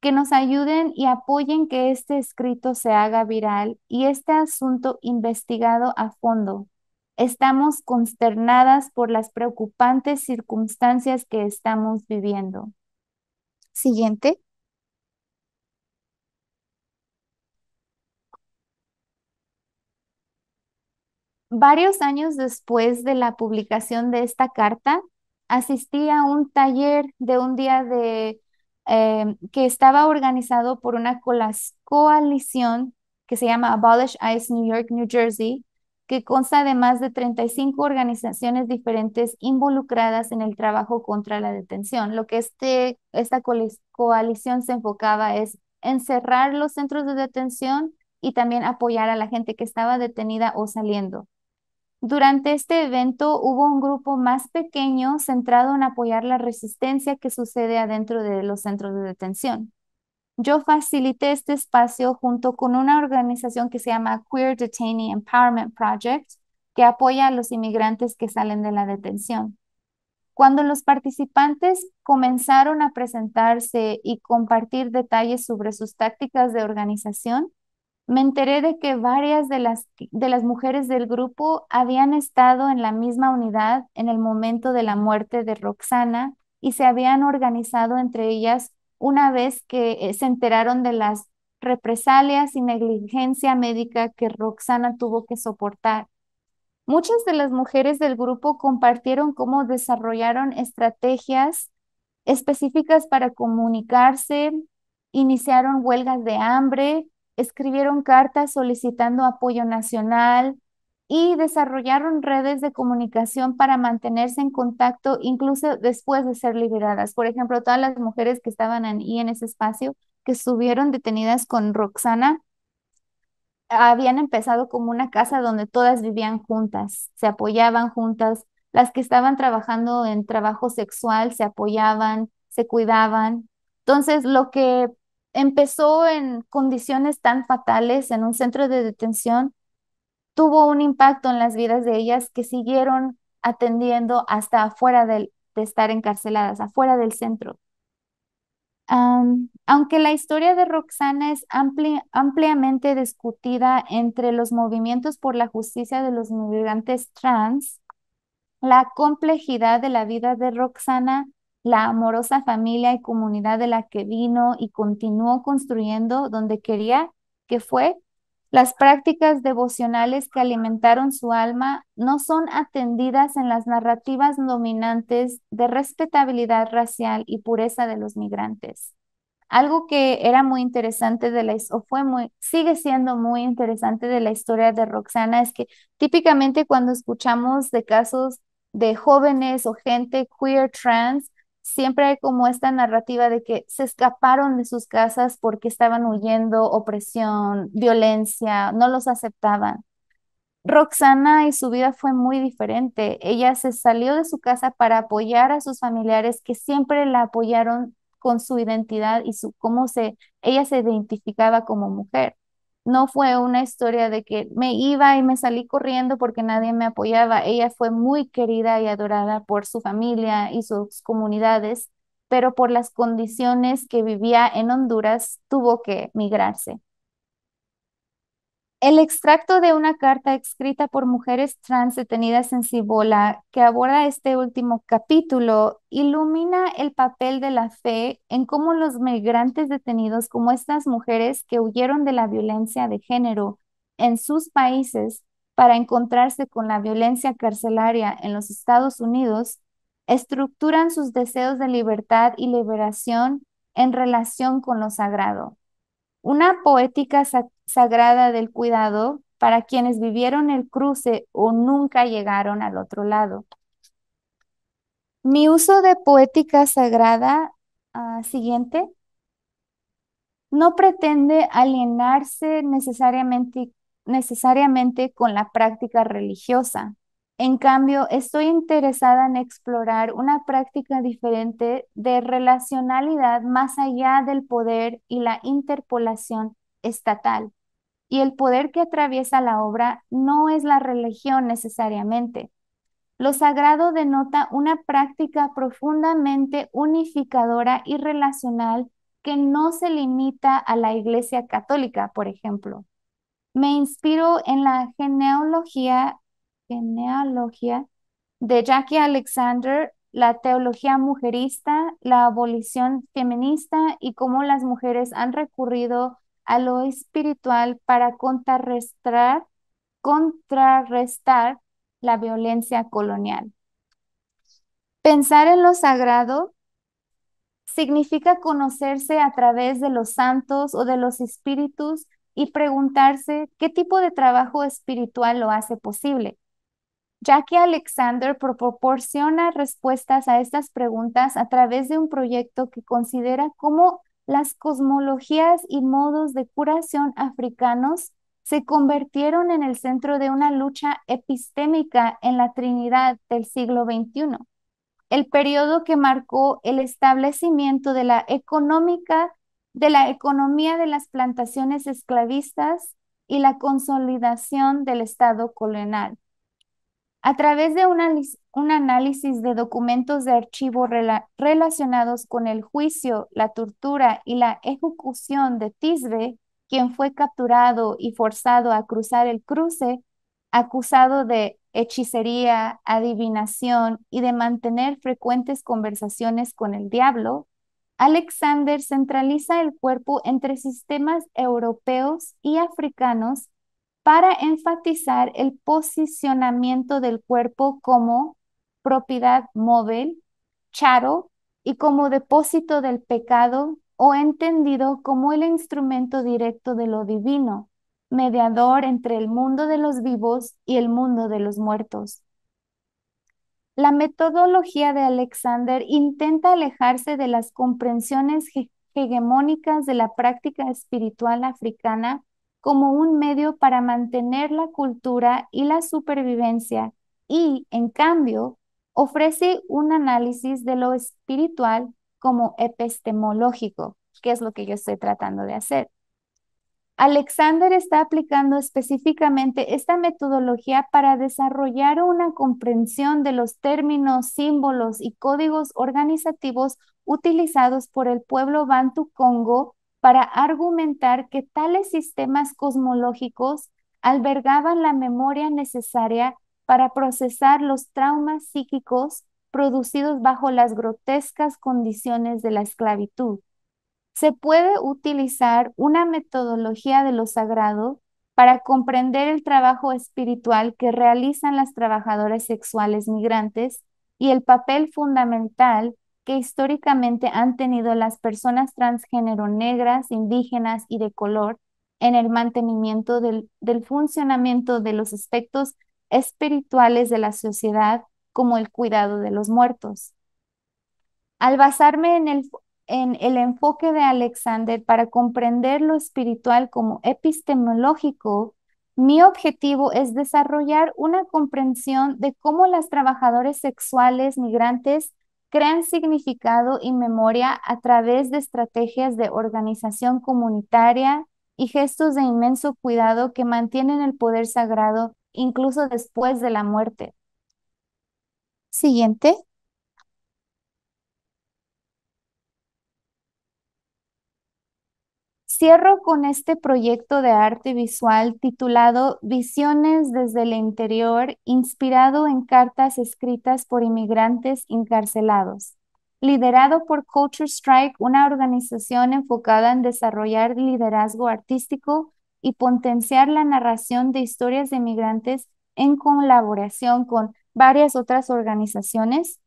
que nos ayuden y apoyen que este escrito se haga viral y este asunto investigado a fondo. Estamos consternadas por las preocupantes circunstancias que estamos viviendo. Siguiente. Varios años después de la publicación de esta carta, asistí a un taller de un día de, eh, que estaba organizado por una coalición que se llama Abolish ICE New York, New Jersey, que consta de más de 35 organizaciones diferentes involucradas en el trabajo contra la detención. Lo que este, esta coalición se enfocaba es encerrar los centros de detención y también apoyar a la gente que estaba detenida o saliendo. Durante este evento hubo un grupo más pequeño centrado en apoyar la resistencia que sucede adentro de los centros de detención. Yo facilité este espacio junto con una organización que se llama Queer Detainee Empowerment Project, que apoya a los inmigrantes que salen de la detención. Cuando los participantes comenzaron a presentarse y compartir detalles sobre sus tácticas de organización, me enteré de que varias de las, de las mujeres del grupo habían estado en la misma unidad en el momento de la muerte de Roxana y se habían organizado entre ellas una vez que eh, se enteraron de las represalias y negligencia médica que Roxana tuvo que soportar. Muchas de las mujeres del grupo compartieron cómo desarrollaron estrategias específicas para comunicarse, iniciaron huelgas de hambre escribieron cartas solicitando apoyo nacional y desarrollaron redes de comunicación para mantenerse en contacto incluso después de ser liberadas. Por ejemplo, todas las mujeres que estaban ahí en ese espacio, que estuvieron detenidas con Roxana, habían empezado como una casa donde todas vivían juntas, se apoyaban juntas, las que estaban trabajando en trabajo sexual se apoyaban, se cuidaban. Entonces, lo que empezó en condiciones tan fatales en un centro de detención, tuvo un impacto en las vidas de ellas que siguieron atendiendo hasta afuera de estar encarceladas, afuera del centro. aunque la historia de Roxana es ampliamente discutida entre los movimientos por la justicia de los migrantes trans, la complejidad de la vida de Roxana la amorosa familia y comunidad de la que vino y continuó construyendo donde quería que fue. Las prácticas devocionales que alimentaron su alma no son atendidas en las narrativas dominantes de respetabilidad racial y pureza de los migrantes. Algo que era muy interesante de la o fue muy sigue siendo muy interesante de la historia de Roxana es que típicamente cuando escuchamos de casos de jóvenes o gente queer trans siempre hay como esta narrativa de que se escaparon de sus casas porque estaban huyendo opresión, violencia, no los aceptaban. Roxana y su vida fue muy diferente. Ella se salió de su casa para apoyar a sus familiares que siempre la apoyaron con su identidad y su cómo se ella se identificaba como mujer no fue una historia de que me iba y me salí corriendo porque nadie me apoyaba. Ella fue muy querida y adorada por su familia y sus comunidades, pero por las condiciones que vivía en Honduras tuvo que migrarse. El extracto de una carta escrita por mujeres trans detenidas en Cibola, que aborda este último capítulo, ilumina el papel de la fe en cómo los migrantes detenidos, como estas mujeres que huyeron de la violencia de género en sus países para encontrarse con la violencia carcelaria en los Estados Unidos, estructuran sus deseos de libertad y liberación en relación con lo sagrado. Una poética sagrada del cuidado para quienes vivieron el cruce o nunca llegaron al otro lado. Mi uso de poética sagrada ah, siguiente no pretende alienarse necesariamente, necesariamente con la práctica religiosa. En cambio, estoy interesada en explorar una práctica diferente de relacionalidad más allá del poder y la interpolación estatal y el poder que atraviesa la obra no es la religión necesariamente. Lo sagrado denota una práctica profundamente unificadora y relacional que no se limita a la Iglesia Católica, por ejemplo. Me inspiro en la genealogía, genealogía de Jackie Alexander, la teología mujerista, la abolición feminista y cómo las mujeres han recurrido a lo espiritual para contrarrestar, contrarrestar la violencia colonial. Pensar en lo sagrado significa conocerse a través de los santos o de los espíritus y preguntarse qué tipo de trabajo espiritual lo hace posible. Ya que Alexander proporciona respuestas a estas preguntas a través de un proyecto que considera cómo las cosmologías y modos de curación africanos se convirtieron en el centro de una lucha epistémica en la Trinidad del siglo XXI, el periodo que marcó el establecimiento de la económica de la economía de las plantaciones esclavistas y la consolidación del Estado colonial a través de un análisis de documentos de archivo relacionados con el juicio, la tortura y la ejecución de Tisbe, quien fue capturado y forzado a cruzar el cruce, acusado de hechicería, adivinación y de mantener frecuentes conversaciones con el diablo, Alexander centraliza el cuerpo entre sistemas europeos y africanos para enfatizar el posicionamiento del cuerpo como propiedad móvil, charo, y como depósito del pecado o entendido como el instrumento directo de lo divino, mediador entre el mundo de los vivos y el mundo de los muertos. La metodología de Alexander intenta alejarse de las comprensiones hegemónicas de la práctica espiritual africana como un medio para mantener la cultura y la supervivencia y, en cambio, ofrece un análisis de lo espiritual como epistemológico, que es lo que yo estoy tratando de hacer. Alexander está aplicando específicamente esta metodología para desarrollar una comprensión de los términos, símbolos y códigos organizativos utilizados por el pueblo Bantu Congo para argumentar que tales sistemas cosmológicos albergaban la memoria necesaria para procesar los traumas psíquicos producidos bajo las grotescas condiciones de la esclavitud. Se puede utilizar una metodología de lo sagrado para comprender el trabajo espiritual que realizan las trabajadoras sexuales migrantes y el papel fundamental que históricamente han tenido las personas transgénero negras, indígenas y de color en el mantenimiento del, funcionamiento de los aspectos espirituales de la sociedad, como el cuidado de los muertos. Al basarme en el, en el enfoque de Alexander para comprender lo espiritual como epistemológico, mi objetivo es desarrollar una comprensión de cómo las trabajadoras sexuales migrantes Gran significado y memoria a través de estrategias de organización comunitaria y gestos de inmenso cuidado que mantienen el poder sagrado incluso después de la muerte. Siguiente. Cierro con este proyecto de arte visual titulado Visiones desde el interior, inspirado en cartas escritas por inmigrantes encarcelados. Liderado por Culture Strike, una organización enfocada en desarrollar liderazgo artístico y potenciar la narración de historias de inmigrantes en colaboración con varias otras organizaciones.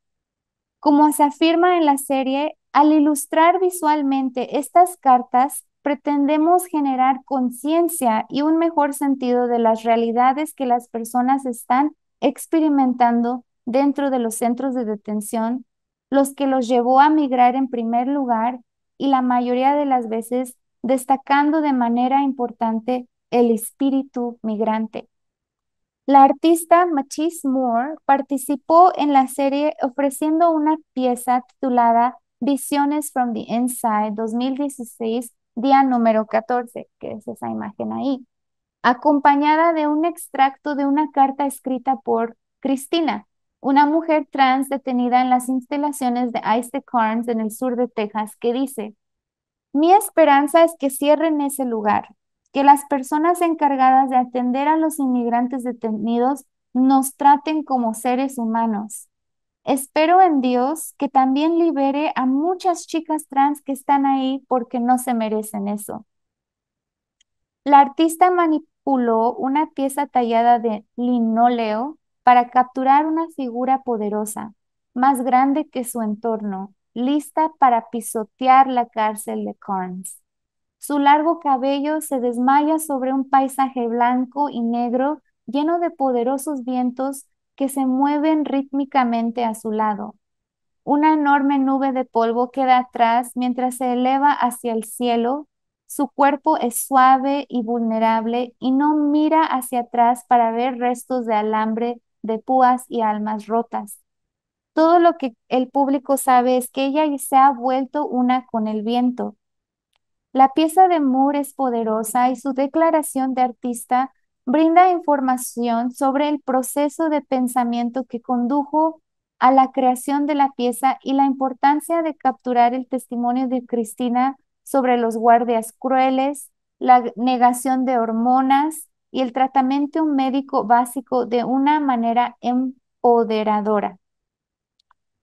Como se afirma en la serie, al ilustrar visualmente estas cartas, pretendemos generar conciencia y un mejor sentido de las realidades que las personas están experimentando dentro de los centros de detención, los que los llevó a migrar en primer lugar y la mayoría de las veces destacando de manera importante el espíritu migrante. La artista Matisse Moore participó en la serie ofreciendo una pieza titulada Visiones from the Inside 2016 día número 14, que es esa imagen ahí, acompañada de un extracto de una carta escrita por Cristina, una mujer trans detenida en las instalaciones de Ice the Carnes en el sur de Texas, que dice, mi esperanza es que cierren ese lugar, que las personas encargadas de atender a los inmigrantes detenidos nos traten como seres humanos, Espero en Dios que también libere a muchas chicas trans que están ahí porque no se merecen eso. La artista manipuló una pieza tallada de linóleo para capturar una figura poderosa, más grande que su entorno, lista para pisotear la cárcel de Carnes. Su largo cabello se desmaya sobre un paisaje blanco y negro lleno de poderosos vientos que se mueven rítmicamente a su lado. Una enorme nube de polvo queda atrás mientras se eleva hacia el cielo. Su cuerpo es suave y vulnerable y no mira hacia atrás para ver restos de alambre, de púas y almas rotas. Todo lo que el público sabe es que ella se ha vuelto una con el viento. La pieza de Moore es poderosa y su declaración de artista brinda información sobre el proceso de pensamiento que condujo a la creación de la pieza y la importancia de capturar el testimonio de Cristina sobre los guardias crueles, la negación de hormonas y el tratamiento médico básico de una manera empoderadora.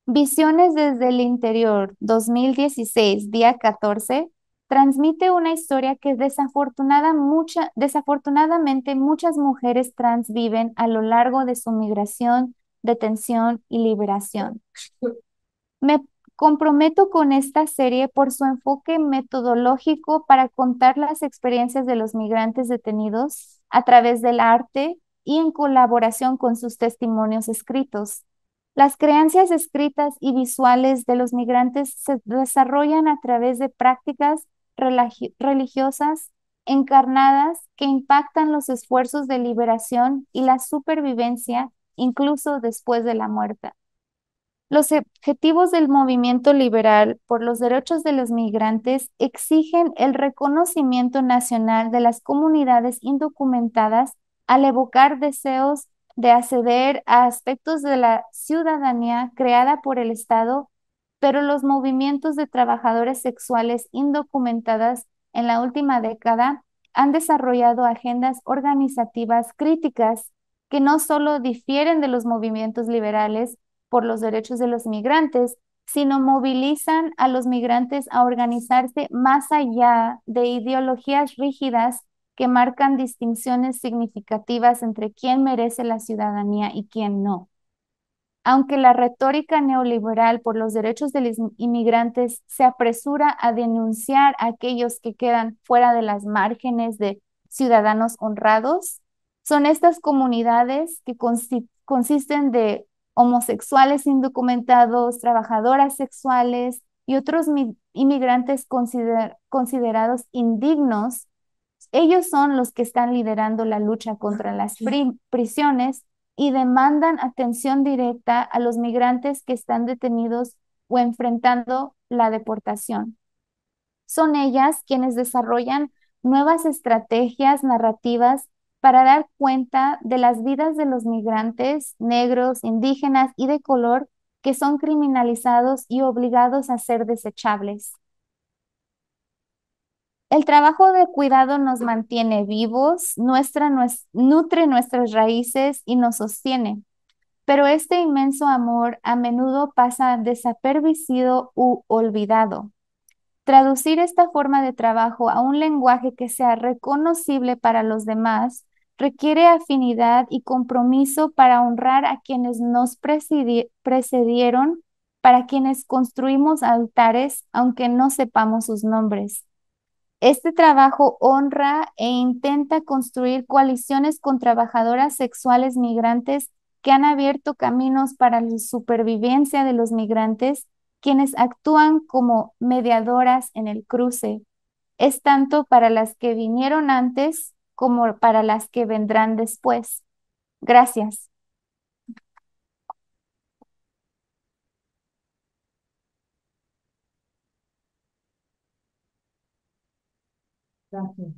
Visiones desde el interior, 2016, día 14, transmite una historia que desafortunada mucha, desafortunadamente muchas mujeres trans viven a lo largo de su migración, detención y liberación. Me comprometo con esta serie por su enfoque metodológico para contar las experiencias de los migrantes detenidos a través del arte y en colaboración con sus testimonios escritos. Las creencias escritas y visuales de los migrantes se desarrollan a través de prácticas religiosas encarnadas que impactan los esfuerzos de liberación y la supervivencia incluso después de la muerte. Los objetivos del movimiento liberal por los derechos de los migrantes exigen el reconocimiento nacional de las comunidades indocumentadas al evocar deseos de acceder a aspectos de la ciudadanía creada por el Estado pero los movimientos de trabajadores sexuales indocumentadas en la última década han desarrollado agendas organizativas críticas que no solo difieren de los movimientos liberales por los derechos de los migrantes, sino movilizan a los migrantes a organizarse más allá de ideologías rígidas que marcan distinciones significativas entre quién merece la ciudadanía y quién no aunque la retórica neoliberal por los derechos de los inmigrantes se apresura a denunciar a aquellos que quedan fuera de las márgenes de ciudadanos honrados, son estas comunidades que consisten de homosexuales indocumentados, trabajadoras sexuales y otros inmigrantes considerados indignos. Ellos son los que están liderando la lucha contra las prisiones y demandan atención directa a los migrantes que están detenidos o enfrentando la deportación. Son ellas quienes desarrollan nuevas estrategias narrativas para dar cuenta de las vidas de los migrantes negros, indígenas y de color que son criminalizados y obligados a ser desechables. El trabajo de cuidado nos mantiene vivos, nutre nuestras raíces y nos sostiene. Pero este inmenso amor a menudo pasa desapercibido u olvidado. Traducir esta forma de trabajo a un lenguaje que sea reconocible para los demás requiere afinidad y compromiso para honrar a quienes nos precedieron, para quienes construimos altares, aunque no sepamos sus nombres este trabajo honra e intenta construir coaliciones con trabajadoras sexuales migrantes que han abierto caminos para la supervivencia de los migrantes, quienes actúan como mediadoras en el cruce. Es tanto para las que vinieron antes como para las que vendrán después. Gracias. Gracias.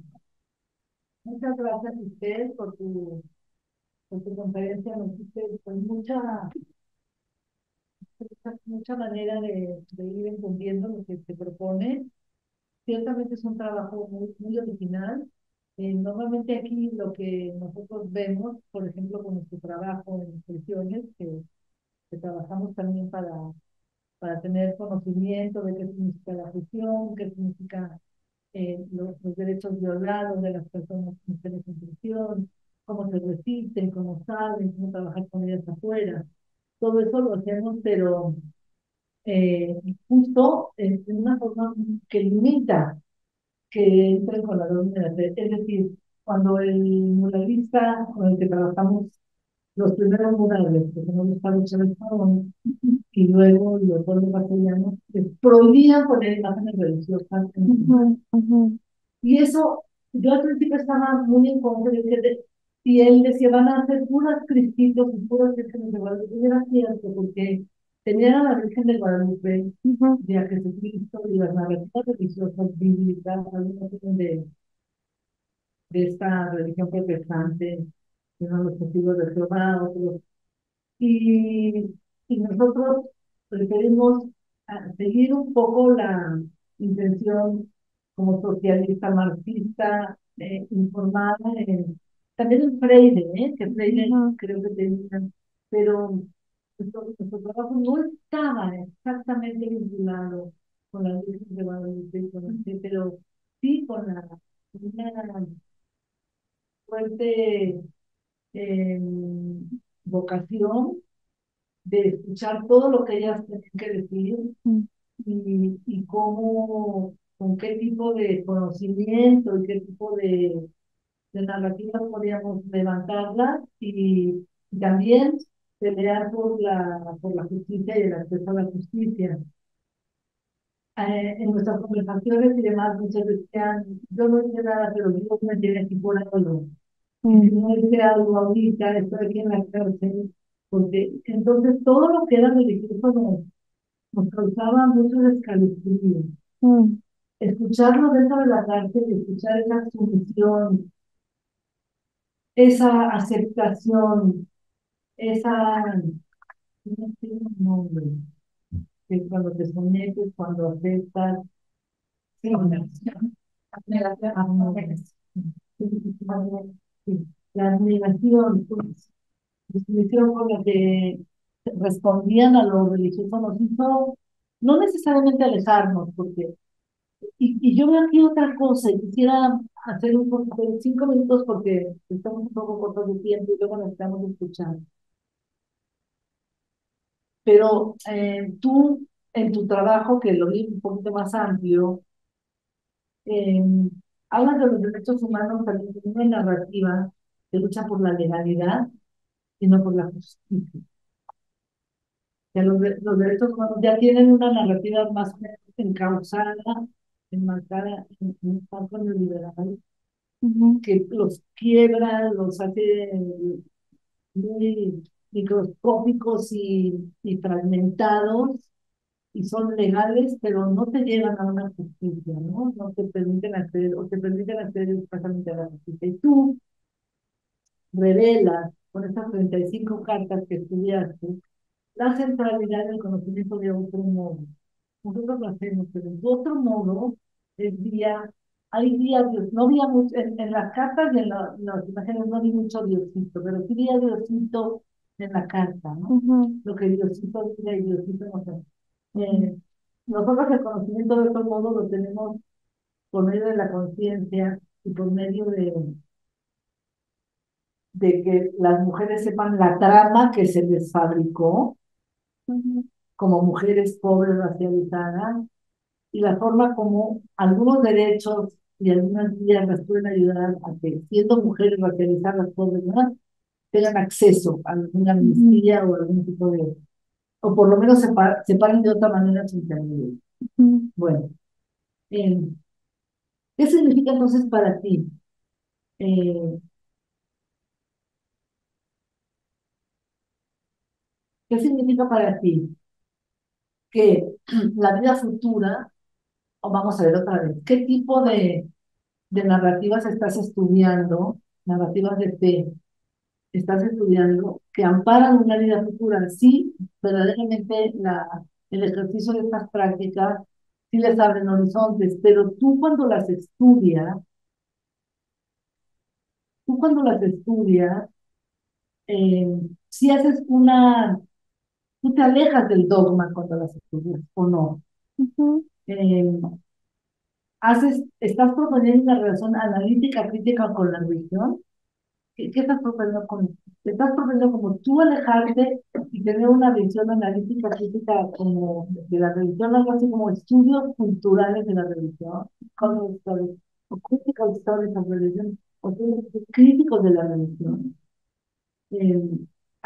Muchas gracias a ustedes por tu, conferencia. Nos pues, mucha, manera de, de ir entendiendo lo que te propone. Ciertamente es un trabajo muy, original. Eh, normalmente aquí lo que nosotros vemos, por ejemplo, con nuestro trabajo en expresiones, que, que trabajamos también para, para tener conocimiento de qué significa la fusión, qué significa eh, los, derechos violados de las personas mujeres en prisión, cómo se resisten, cómo saben, cómo trabajar con ellas afuera. Todo eso lo hacemos, pero eh, justo en, una forma que limita que entren con la red. Es decir, cuando el muralista con el que trabajamos los primeros murales, que tenemos los padres y luego los pueblos se prohibían poner imágenes religiosas Y eso, yo al principio estaba muy en contra de que si él decía van a hacer puras cristitos y puras vírgenes de Guadalupe, era cierto, porque tenían a la Virgen de Guadalupe de y a Jesucristo y las narrativas religiosas bíblicas, de, de esta religión protestante, que eran los testigos de Jehová, otros. Y y nosotros preferimos ah, seguir un poco la intención como socialista marxista informada. Eh, también en Freire, ¿eh? que Freire creo que tenía, pero nuestro, trabajo no estaba exactamente vinculado con la Virgen de Guadalupe, pero sí con la, una fuerte em, vocación de escuchar todo lo que ellas tienen que decir mm. y, y cómo, con qué tipo de conocimiento y qué tipo de, de narrativas podíamos levantarlas y, también pelear por la, por la justicia y el acceso a la justicia. Eh, en nuestras conversaciones y demás, muchas decían, yo no hice nada, pero yo me tiene aquí por algo. Mm. no algo ahorita, estoy aquí en la cárcel, porque entonces todo lo que era religioso nos, nos causaba mucho escalofrío Escucharlo dentro de la cárcel, escuchar esa sumisión, esa aceptación, esa... No tiene nombre. Que cuando te sometes, cuando aceptas. Sí, negación. La negación. La negación, pues definición con que respondían a lo religioso nos hizo no necesariamente alejarnos, porque... Y, yo veo aquí otra cosa, y quisiera hacer un poco, cinco minutos porque estamos un poco cortos de tiempo y luego necesitamos escuchar. Pero eh, tú, en tu trabajo, que lo vi un poquito más amplio, eh, hablas de los derechos humanos, pero en una narrativa de lucha por la legalidad no por la justicia. Ya los, derechos humanos ya tienen una narrativa más encauzada, enmarcada en un parco neoliberal, que los quiebra, los hace eh, muy microscópicos y, fragmentados, y son legales, pero no te llevan a una justicia, ¿no? No te permiten hacer, o te permiten hacer a la justicia. Y tú revelas con estas 35 cartas que estudiaste, la centralidad del conocimiento de otro modo. Nosotros lo hacemos, pero de otro modo es día, hay días, Dios, no había mucho, en, las cartas y en, las imágenes no vi mucho Diosito, pero sí había Diosito en la carta, ¿no? Lo que Diosito dice y Diosito no eh, nosotros el conocimiento de otro modo lo tenemos por medio de la conciencia y por medio de de que las mujeres sepan la trama que se les fabricó como mujeres pobres racializadas y la forma como algunos derechos y algunas vías las pueden ayudar a que siendo mujeres racializadas pobres tengan acceso a alguna amnistía o algún tipo de o por lo menos se separen de otra manera sin tener Bueno, em, ¿qué significa entonces para ti eh, ¿Qué significa para ti? Que la vida futura, o vamos a ver otra vez, ¿qué tipo de, narrativas estás estudiando? Narrativas de fe, estás estudiando que amparan una vida futura. Sí, verdaderamente la, el ejercicio de estas prácticas sí les abren horizontes, pero tú cuando las estudias, tú cuando las estudias, eh, si haces una tú te alejas del dogma cuando las estudias, ¿o no? Eh, haces, ¿Estás proponiendo una relación analítica, crítica con la religión? ¿Qué, estás proponiendo con ¿Te estás proponiendo como tú alejarte y tener una visión analítica, crítica como de la religión, algo así como estudios culturales de la religión? ¿Cómo historias? ¿O críticos de la religión? ¿O críticos de la religión? Eh,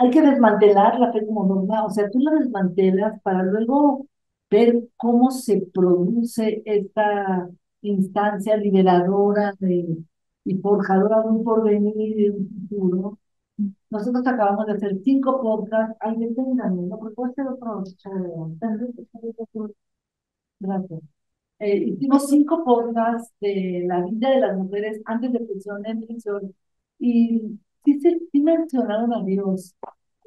hay que desmantelar la fe como norma, o sea, tú la desmantelas para luego ver cómo se produce esta instancia liberadora de, y forjadora de un porvenir y de un futuro. Nosotros acabamos de hacer cinco podcasts, ahí deténganme, ¿no? Porque puede ser otro. Gracias. Eh, hicimos cinco podcasts de la vida de las mujeres antes de prisión en prisión. Y sí, sí mencionaron a Dios,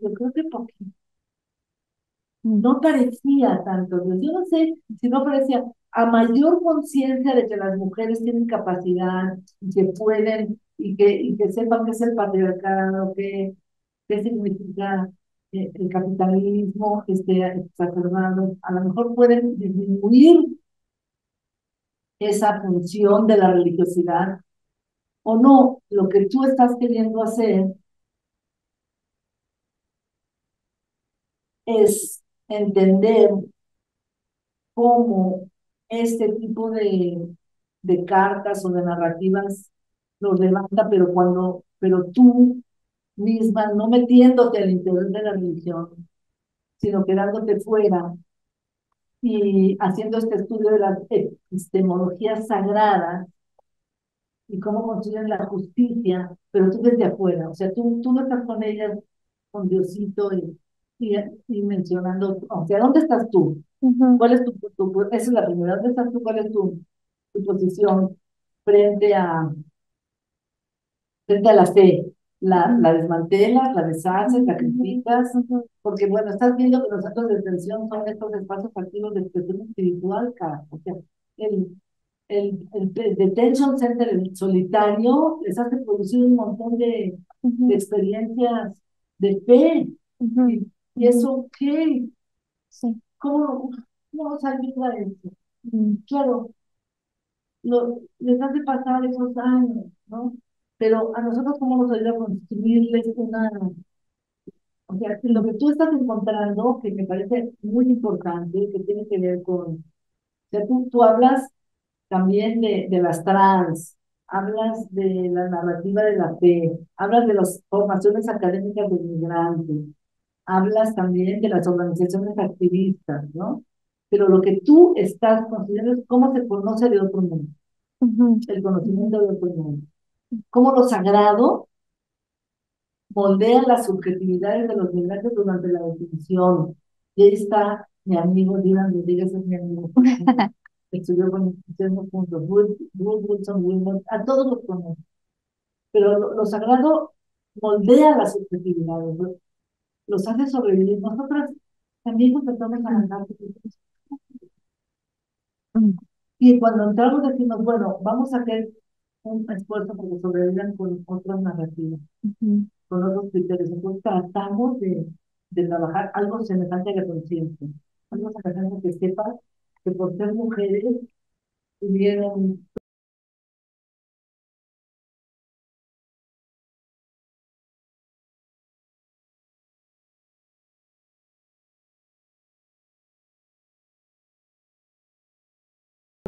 yo creo que porque No parecía tanto Dios. Yo no sé si no parecía. A mayor conciencia de que las mujeres tienen capacidad, y que pueden y que, que sepan qué es el patriarcado, qué, qué significa eh, el capitalismo este, exacerbado, a lo mejor pueden disminuir esa función de la religiosidad o no lo que tú estás queriendo hacer es entender cómo este tipo de, cartas o de narrativas nos levanta, pero cuando, pero tú misma, no metiéndote al interior de la religión, sino quedándote fuera y haciendo este estudio de la epistemología sagrada, y cómo construyen la justicia, pero tú desde afuera, o sea, tú, tú no estás con ellas, con Diosito y, y, mencionando, o sea, ¿dónde estás tú? ¿Cuál es tu, tu, esa es la primera, ¿dónde estás tú? ¿Cuál es tu, tu posición frente a, frente a la fe? La, la desmantelas, la deshaces, la criticas, porque bueno, estás viendo que los actos de detención son estos espacios activos de expresión espiritual, o sea, el, el, el detention center solitario les hace producir un montón de, experiencias de fe. y, eso, ¿qué? ¿Cómo vamos a ayudar a eso? Claro, lo, les hace pasar esos años, ¿no? Pero a nosotros, ¿cómo nos ayuda a construirles una. O sea, lo que tú estás encontrando, que me parece muy importante, que tiene que ver con. O sea, tú hablas también de, de las trans, hablas de la narrativa de la fe, hablas de las formaciones académicas de migrantes, hablas también de las organizaciones activistas, ¿no? Pero lo que tú estás considerando es cómo se conoce de otro mundo, el conocimiento de otro mundo, cómo lo sagrado moldea las subjetividades de los migrantes durante la definición. Y ahí está mi amigo, díganme, Rodríguez es mi amigo. estudió con hicimos juntos, Wilson, a todos los conozco. Pero lo, sagrado moldea las subjetividades, los hace sobrevivir. Nosotras también contratamos a narrativa. Mm. y cuando entramos decimos, bueno, vamos a hacer un esfuerzo para que sobrevivan con otras narrativas, con otros criterios. Entonces tratamos de, de trabajar algo semejante a la conciencia, algo hacer que sepas que por ser mujeres tuvieron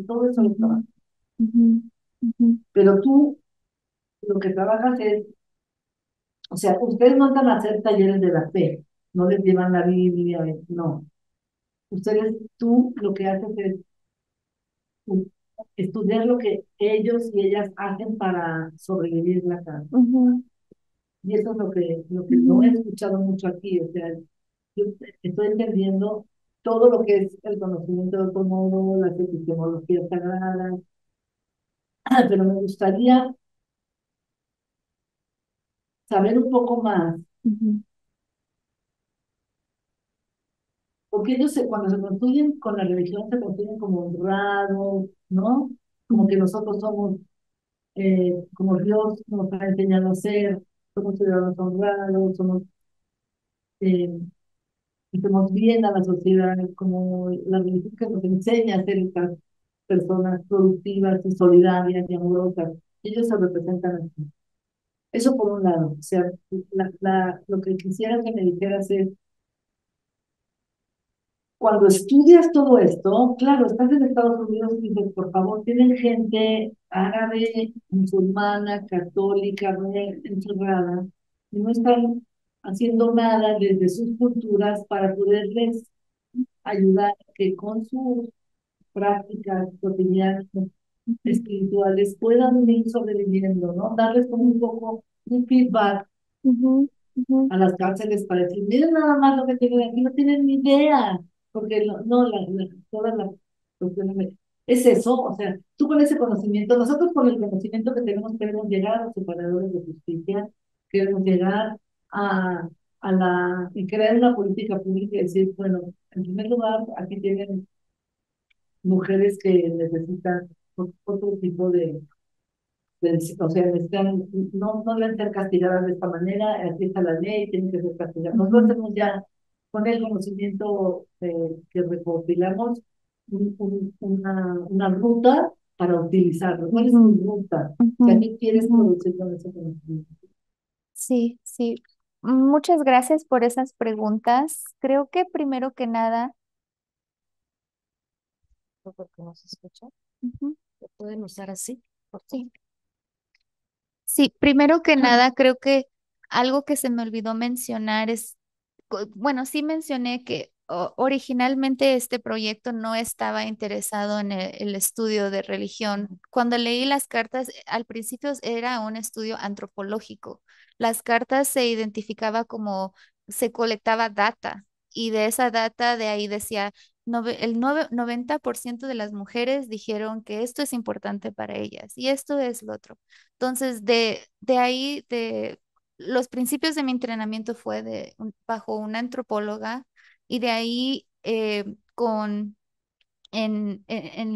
todo eso Pero tú lo que trabajas es, o sea, ustedes no andan a hacer talleres de la fe, no les llevan la Biblia, no. Ustedes, tú lo que haces es pues, estudiar lo que ellos y ellas hacen para sobrevivir la casa. Y eso es lo que, lo que no he escuchado mucho aquí. O sea, yo estoy entendiendo todo lo que es el conocimiento de otro modo, las epistemologías sagradas. Ah, pero me gustaría saber un poco más porque ellos cuando se construyen con la religión se construyen como honrados, ¿no? Como que nosotros somos eh, como Dios nos ha enseñado a ser, somos ciudadanos honrados, somos, eh, somos bien a la sociedad, como la religión que nos enseña a ser estas personas productivas y solidarias y amorosas. Ellos se representan así. Eso por un lado, o sea, lo que quisiera que me dijeras es, cuando estudias todo esto, claro, estás en Estados Unidos y dices, por favor, tienen gente árabe, musulmana, católica, encerrada, y no están haciendo nada desde sus culturas para poderles ayudar que con sus prácticas cotidianas espirituales puedan ir sobreviviendo, ¿no? Darles como un poco un feedback a las cárceles para decir, miren nada más lo que tienen aquí, no tienen ni idea porque no, todas las es eso, o sea, tú con ese conocimiento, nosotros con el conocimiento que tenemos queremos llegar a los operadores de justicia, queremos llegar a, a la, y crear una política pública y decir, bueno, en primer lugar, aquí tienen mujeres que necesitan otro tipo de, o sea, necesitan, no, no deben ser castigadas de esta manera, aquí está la ley, tienen que ser castigadas. Nosotros tenemos ya con el conocimiento que recopilamos, una, una ruta para utilizarlo. no es una ruta? también quieres producir con ese conocimiento? Sí, sí. Muchas gracias por esas preguntas. Creo que primero que nada. Porque no se escucha. ¿Lo pueden usar así? ¿Por sí. sí, primero que ah. nada, creo que algo que se me olvidó mencionar es bueno, sí mencioné que originalmente este proyecto no estaba interesado en e, el, estudio de religión. Cuando leí las cartas, eh, al principio era un estudio antropológico. Las cartas se identificaba como se colectaba data y de esa data de ahí decía, el 90% de las mujeres dijeron que esto es importante para ellas y esto es lo otro. Entonces, de, de ahí, de los principios de mi entrenamiento fue de, bajo una antropóloga y de ahí eh, con en,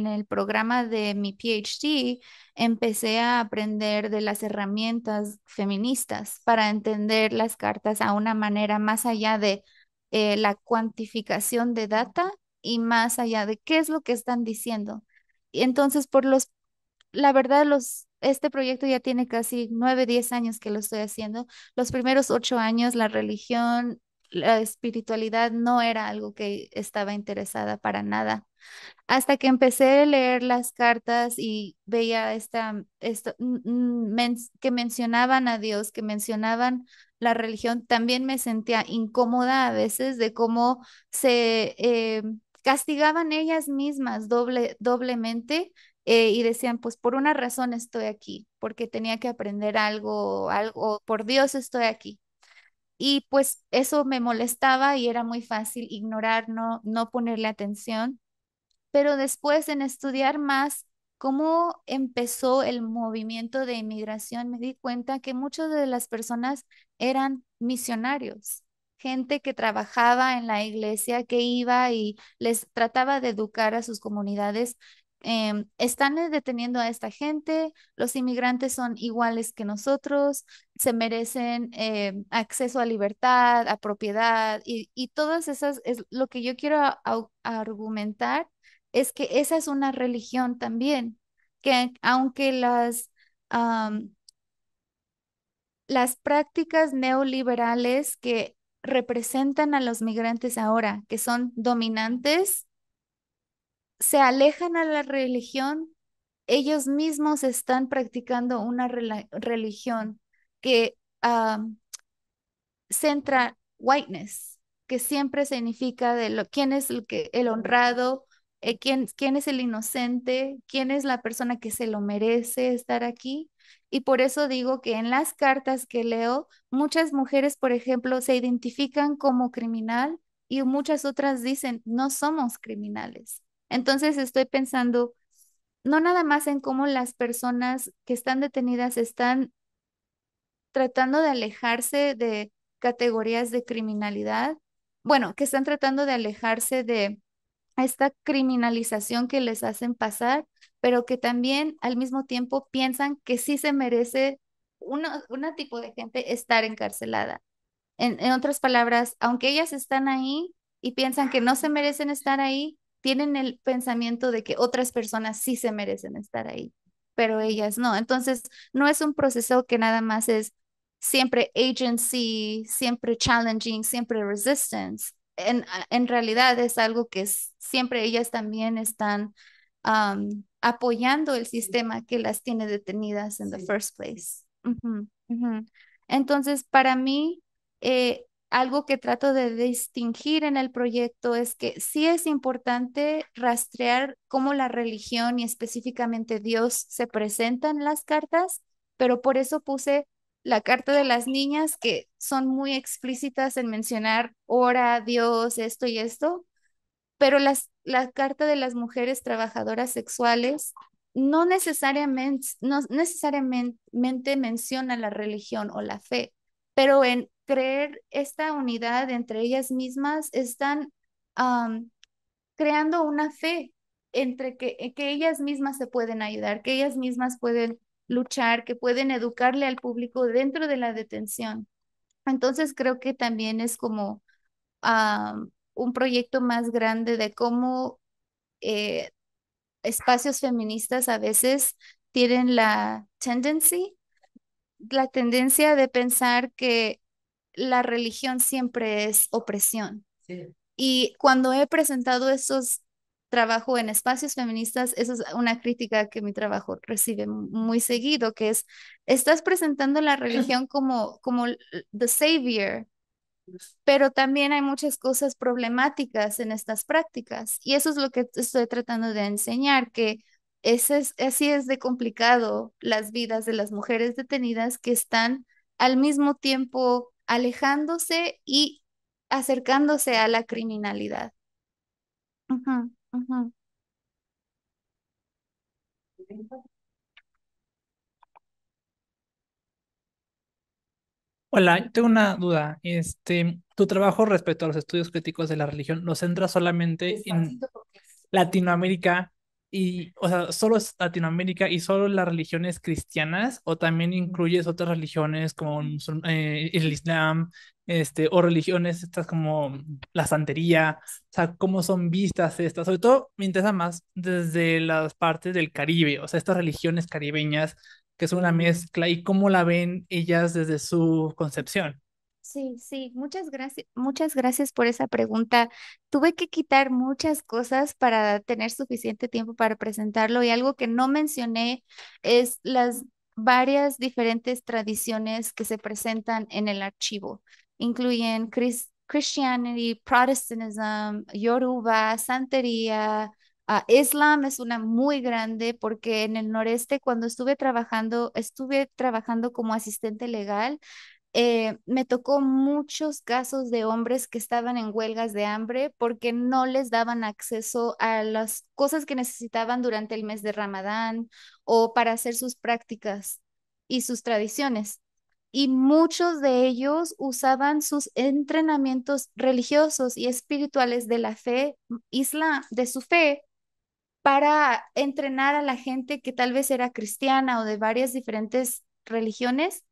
el programa de mi PhD empecé a aprender de las herramientas feministas para entender las cartas a una manera más allá de eh, la cuantificación de data y más allá de qué es lo que están diciendo. Y entonces, por los, la verdad, los este proyecto ya tiene casi nueve, diez años que lo estoy haciendo. Los primeros ocho años la religión, la espiritualidad no era algo que estaba interesada para nada. Hasta que empecé a leer las cartas y veía esta, esto, mm, mm, que mencionaban a Dios, que mencionaban la religión, también me sentía incómoda a veces de cómo se... Eh, castigaban ellas mismas doble, doblemente eh, y decían, pues por una razón estoy aquí, porque tenía que aprender algo, algo, por Dios estoy aquí. Y pues eso me molestaba y era muy fácil ignorar, no, no ponerle atención. Pero después en estudiar más cómo empezó el movimiento de inmigración, me di cuenta que muchas de las personas eran misionarios, gente que trabajaba en la iglesia, que iba y les trataba de educar a sus comunidades Em, están eh, deteniendo a esta gente, los inmigrantes son iguales que nosotros, se merecen em, acceso a libertad, a propiedad y, todas esas, es lo que yo quiero argumentar es que esa es una religión también, que aunque las, las prácticas neoliberales que representan a los migrantes ahora, que son dominantes, se alejan a la religión, ellos mismos están practicando una religión que ah, centra whiteness, que siempre significa de quién es el, que, el honrado, eh, quién, quién es el inocente, quién es la persona que se lo merece estar aquí. Y por eso digo que en las cartas que leo, muchas mujeres, por ejemplo, se identifican como criminal y muchas otras dicen, no somos criminales. Entonces estoy pensando no nada más en cómo las personas que están detenidas están tratando de alejarse de categorías de criminalidad, bueno, que están tratando de alejarse de esta criminalización que les hacen pasar, pero que también al mismo tiempo piensan que sí se merece una, tipo de gente estar encarcelada. en otras palabras, aunque ellas están ahí y piensan que no se merecen estar ahí, tienen el pensamiento de que otras personas sí se merecen estar ahí, pero ellas no. Entonces, no es un proceso que nada más es siempre agency, siempre challenging, siempre resistance. En, en realidad es algo que siempre ellas también están apoyando el sistema que las tiene detenidas en the first place. Entonces, para mí, eh, algo que trato de distinguir en el proyecto es que sí es importante rastrear cómo la religión y específicamente Dios se presentan las cartas, pero por eso puse la carta de las niñas que son muy explícitas en mencionar hora, Dios, esto y esto, pero las, la carta de las mujeres trabajadoras sexuales no necesariamente, no necesariamente menciona la religión o la fe, pero en creer esta unidad entre ellas mismas, están creando una fe entre que, eh, que ellas mismas se pueden ayudar, que ellas mismas pueden luchar, que pueden educarle al público dentro de la detención. Entonces creo que también es como un proyecto más grande de cómo eh, espacios feministas a veces tienen la la tendencia de pensar que la religión siempre es opresión. Y cuando he presentado esos trabajo en espacios feministas, esa es una crítica que mi trabajo recibe muy seguido, que es, estás presentando la religión como, como the savior, pero también hay muchas cosas problemáticas en estas prácticas. Y eso es lo que estoy tratando de enseñar, que ese así es de complicado las vidas de las mujeres detenidas que están al mismo tiempo alejándose y acercándose a la criminalidad. Hola, tengo una duda. Este, tu trabajo respecto a los estudios críticos de la religión, ¿no centra solamente en Latinoamérica y, o sea, solo es Latinoamérica y solo las religiones cristianas, o también incluyes otras religiones como eh, el Islam, este, o religiones estas como la santería, o sea, cómo son vistas estas, sobre todo me interesa más desde las partes del Caribe, o sea, estas religiones caribeñas que son una mezcla y cómo la ven ellas desde su concepción. Sí, sí, muchas gracias, muchas gracias por esa pregunta. Tuve que quitar muchas cosas para tener suficiente tiempo para presentarlo y algo que no mencioné es las varias diferentes tradiciones que se presentan en el archivo. Incluyen Christianity, Protestantism, Yoruba, Santería, ah, Islam es una muy grande porque en el noreste cuando estuve trabajando, estuve trabajando como asistente legal eh, me tocó muchos casos de hombres que estaban en huelgas de hambre porque no les daban acceso a las cosas que necesitaban durante el mes de Ramadán o para hacer sus prácticas y sus tradiciones. Y muchos de ellos usaban sus entrenamientos religiosos y espirituales de la fe mm, islam, de su fe, para entrenar a la gente que tal vez era cristiana o de varias diferentes religiones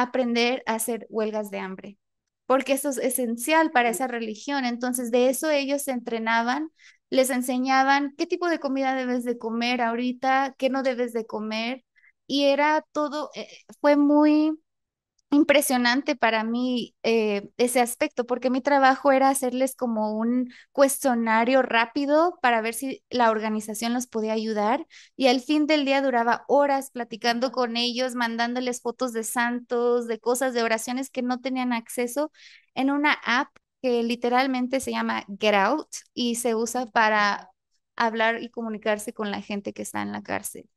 aprender a hacer huelgas de hambre, porque eso es esencial para esa religión. Entonces, de eso ellos se entrenaban, les enseñaban qué tipo de comida debes de comer ahorita, qué no debes de comer, y era todo, eh, fue muy impresionante para mí eh, ese aspecto, porque mi trabajo era hacerles como un cuestionario rápido para ver si la organización los podía ayudar y al fin del día duraba horas platicando con ellos, mandándoles fotos de santos, de cosas, de oraciones que no tenían acceso en una app que literalmente se llama Get Out y se usa para hablar y comunicarse con la gente que está en la cárcel.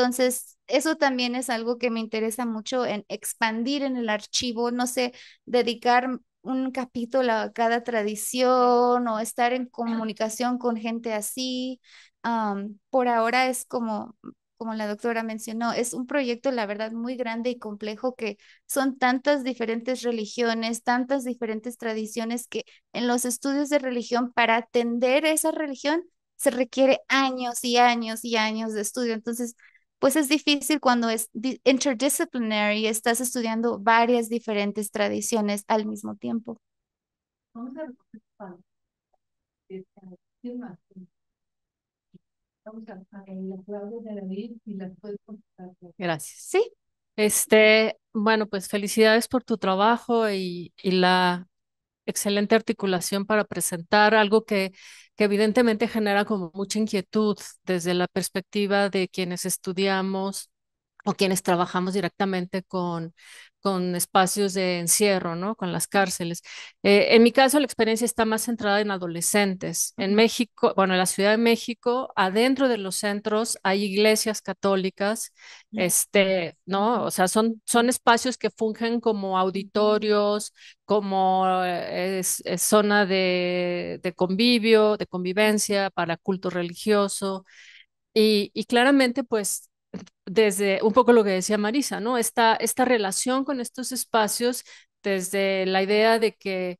Entonces, eso también es algo que me interesa mucho en expandir en el archivo, no sé, dedicar un capítulo a cada tradición o estar en comunicación con gente así. por ahora es como, como la doctora mencionó, es un proyecto, la verdad, muy grande y complejo que son tantas diferentes religiones, tantas diferentes tradiciones que en los estudios de religión, para atender esa religión, se requiere años y años y años de estudio. Entonces, pues es difícil cuando es interdisciplinary, estás estudiando varias diferentes tradiciones al mismo tiempo. Gracias. Sí. Este, bueno, pues felicidades por tu trabajo y la excelente articulación para presentar algo que, que evidentemente genera como mucha inquietud desde la perspectiva de quienes estudiamos o quienes trabajamos directamente con, con espacios de encierro, ¿no? Con las cárceles. Eh, en mi caso, la experiencia está más centrada en adolescentes. En México, bueno, en la Ciudad de México, adentro de los centros hay iglesias católicas, este, ¿no? O sea, son, son espacios que fungen como auditorios, como eh, zona de, de convivio, de convivencia para culto religioso. Y, y, claramente, pues desde un poco lo que decía Marisa, ¿no? Esta, esta relación con estos espacios desde la idea de que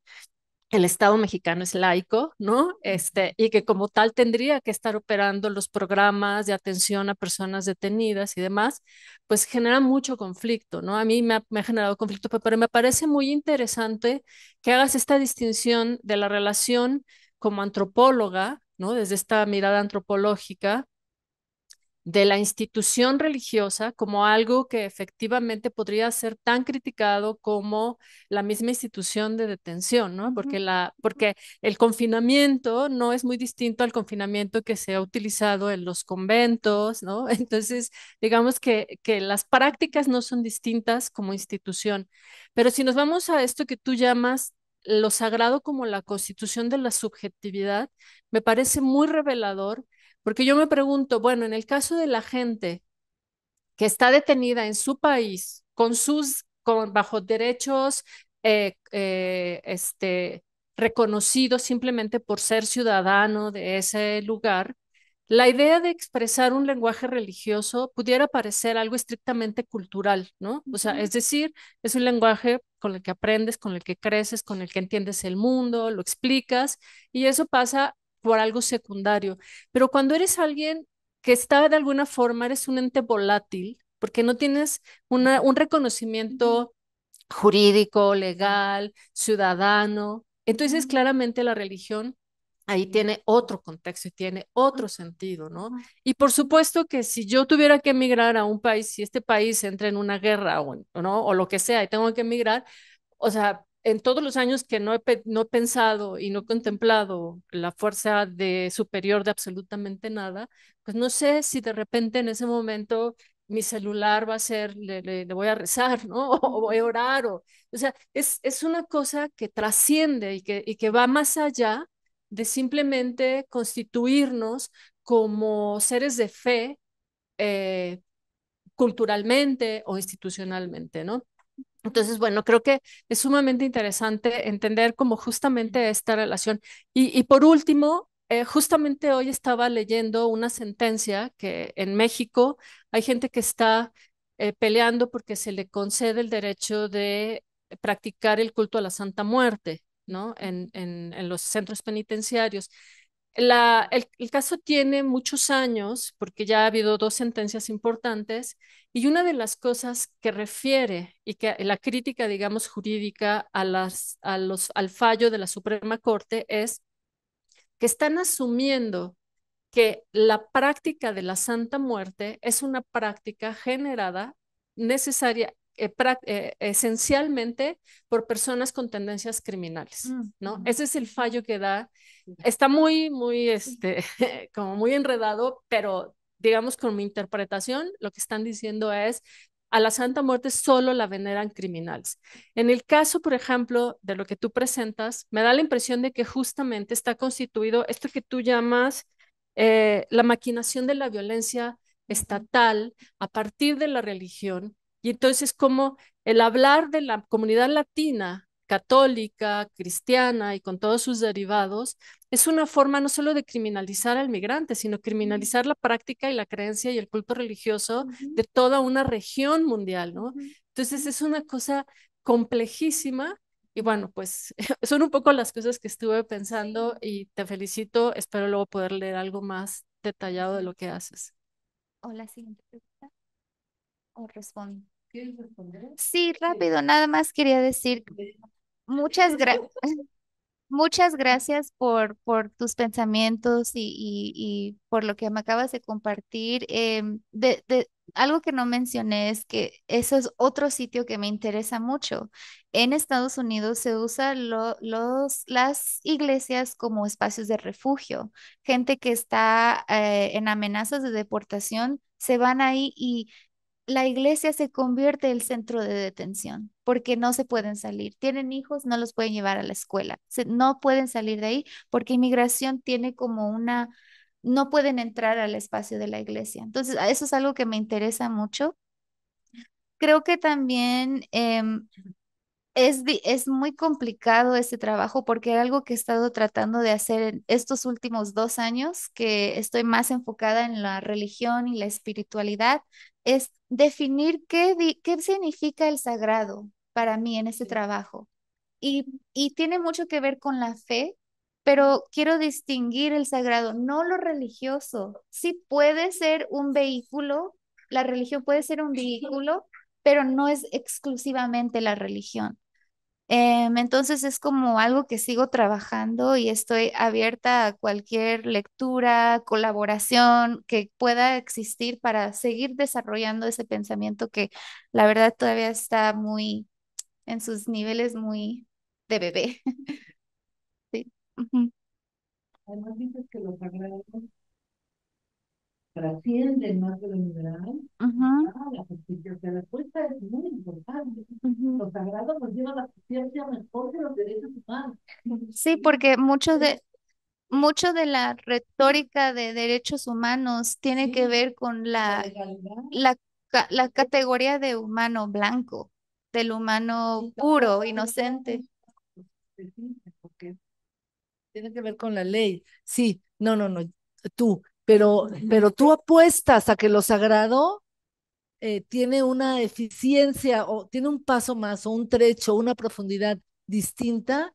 el Estado mexicano es laico, ¿no? Este, y que como tal tendría que estar operando los programas de atención a personas detenidas y demás, pues genera mucho conflicto, ¿no? A mí me ha, me ha generado conflicto, pero me parece muy interesante que hagas esta distinción de la relación como antropóloga, ¿no? Desde esta mirada antropológica de la institución religiosa como algo que efectivamente podría ser tan criticado como la misma institución de detención, ¿no? Porque, la, porque el confinamiento no es muy distinto al confinamiento que se ha utilizado en los conventos, ¿no? Entonces, digamos que, que las prácticas no son distintas como institución. Pero si nos vamos a esto que tú llamas lo sagrado como la constitución de la subjetividad, me parece muy revelador porque yo me pregunto, bueno, en el caso de la gente que está detenida en su país con sus, con, bajo derechos eh, eh, este, reconocidos simplemente por ser ciudadano de ese lugar, la idea de expresar un lenguaje religioso pudiera parecer algo estrictamente cultural, ¿no? O sea, es decir, es un lenguaje con el que aprendes, con el que creces, con el que entiendes el mundo, lo explicas, y eso pasa por algo secundario. Pero cuando eres alguien que está de alguna forma, eres un ente volátil, porque no tienes una, un reconocimiento jurídico, legal, ciudadano. Entonces, claramente la religión ahí tiene otro contexto y tiene otro sentido, ¿no? Y por supuesto que si yo tuviera que emigrar a un país, si este país entra en una guerra o, ¿no? o lo que sea y tengo que emigrar, o sea, en todos los años que no he, no pensado y no he contemplado la fuerza de superior de absolutamente nada, pues no sé si de repente en ese momento mi celular va a ser, le, voy a rezar, ¿no? O voy a orar, o, o sea, es, es una cosa que trasciende y que, y que va más allá de simplemente constituirnos como seres de fe eh, culturalmente o institucionalmente, ¿no? Entonces, bueno, creo que es sumamente interesante entender cómo justamente esta relación. Y, por último, eh, justamente hoy estaba leyendo una sentencia que en México hay gente que está eh, peleando porque se le concede el derecho de practicar el culto a la Santa Muerte, ¿no? en los centros penitenciarios el, caso tiene muchos años porque ya ha habido dos sentencias importantes y una de las cosas que refiere y que la crítica, digamos, jurídica a las, a los, al fallo de la Suprema Corte es que están asumiendo que la práctica de la Santa Muerte es una práctica generada necesaria eh, eh, esencialmente por personas con tendencias criminales, mm, ¿no? Ese es el fallo que da. Está muy, muy, este, como muy enredado, pero digamos con mi interpretación, lo que están diciendo es, a la Santa Muerte solo la veneran criminales. En el caso, por ejemplo, de lo que tú presentas, me da la impresión de que justamente está constituido esto que tú llamas eh, la maquinación de la violencia estatal a partir de la religión y entonces como el hablar de la comunidad latina, católica, cristiana y con todos sus derivados, es una forma no solo de criminalizar al migrante, sino criminalizar la práctica y la creencia y el culto religioso de toda una región mundial, ¿no? Entonces es una cosa complejísima y bueno, pues son un poco las cosas que estuve pensando y te felicito, espero luego poder leer algo más detallado de lo que haces. O la siguiente pregunta, o responde. ¿Quieres responder? Sí, rápido, nada más quería decir muchas gracias. Muchas gracias por, por tus pensamientos y, por lo que me acabas de compartir. Em, de, algo que no mencioné es que eso es otro sitio que me interesa mucho. En Estados Unidos se usan los, las iglesias como espacios de refugio. Gente que está eh, en amenazas de deportación se van ahí y la iglesia se convierte en el centro de detención porque no se pueden salir. Tienen hijos, no los pueden llevar a la escuela, no pueden salir de ahí porque inmigración tiene como una, no pueden entrar al espacio de la iglesia. Entonces, eso es algo que me interesa mucho. Creo que también em, es, es, muy complicado este trabajo porque es algo que he estado tratando de hacer en estos últimos dos años, que estoy más enfocada en la religión y la espiritualidad es definir qué, significa el sagrado para mí en este trabajo. Y, y tiene mucho que ver con la fe, pero quiero distinguir el sagrado, no lo religioso. Sí puede ser un vehículo, la religión puede ser un vehículo, pero no es exclusivamente la religión. Em, entonces es como algo que sigo trabajando y estoy abierta a cualquier lectura, colaboración que pueda existir para seguir desarrollando ese pensamiento que la verdad todavía está muy en sus niveles muy de bebé. Además dices que los trascienden más de lo liberal, ah, la justicia, o sea, es muy importante. los sagrados nos llevan a la justicia mejor que los derechos humanos. Sí, porque muchos de, mucho de la retórica de derechos humanos tiene que ver con la, la, la, la, categoría de humano blanco, del humano puro, inocente. Tiene que ver con la ley. Sí, no, no, no. Tú, pero, tú apuestas a que lo sagrado eh, tiene una eficiencia o tiene un paso más o un trecho, una profundidad distinta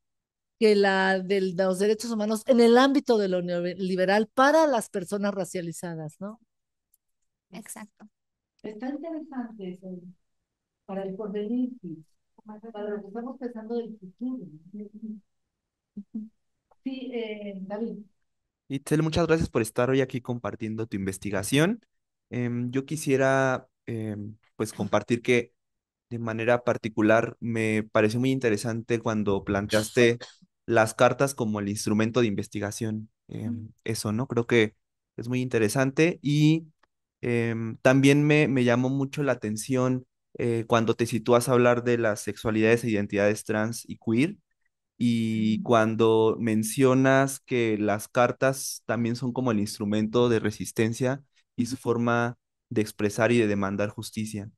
que la de los derechos humanos en el ámbito de lo neoliberal para las personas racializadas, ¿no? Exacto. Está interesante eso para el porvenir, para lo que estamos pensando del futuro. Sí, eh, David. Itzel, muchas gracias por estar hoy aquí compartiendo tu investigación. Em, yo quisiera em, pues compartir que de manera particular me pareció muy interesante cuando planteaste las cartas como el instrumento de investigación. Em, eso, ¿no? Creo que es muy interesante y también me, me llamó mucho la atención eh, cuando te sitúas a hablar de las sexualidades e identidades trans y queer y cuando mencionas que las cartas también son como el instrumento de resistencia y su forma de expresar y de demandar justicia,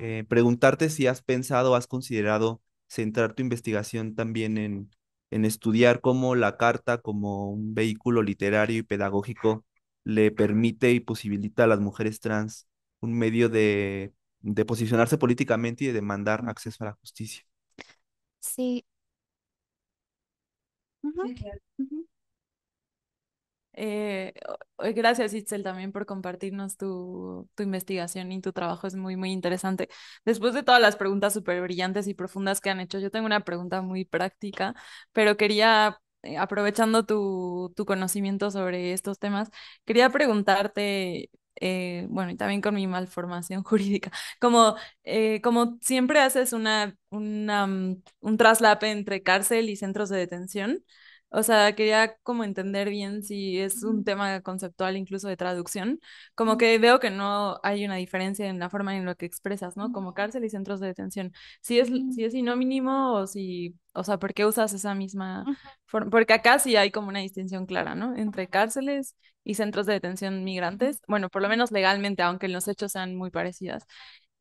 eh, preguntarte si has pensado, has considerado centrar tu investigación también en, en estudiar cómo la carta como un vehículo literario y pedagógico le permite y posibilita a las mujeres trans un medio de, de posicionarse políticamente y de demandar acceso a la justicia. Sí, eh, eh, gracias, Itzel, también por compartirnos tu, investigación y tu trabajo. Es muy, muy interesante. Después de todas las preguntas súper brillantes y profundas que han hecho, yo tengo una pregunta muy práctica, pero quería, eh, aprovechando tu, tu conocimiento sobre estos temas, quería preguntarte eh, bueno, y también con mi malformación jurídica, eh, como, siempre haces una, mm, un traslape entre cárcel y centros de detención, o sea, quería como entender bien si es un tema conceptual incluso de traducción. Como que veo que no hay una diferencia en la forma en la que expresas, ¿no? Como cárcel y centros de detención. Si es, si es mínimo o si, o sea, ¿por qué usas esa misma forma? Porque acá sí hay como una distinción clara, ¿no? Entre cárceles y centros de detención migrantes. Bueno, por lo menos legalmente, aunque los hechos sean muy parecidas.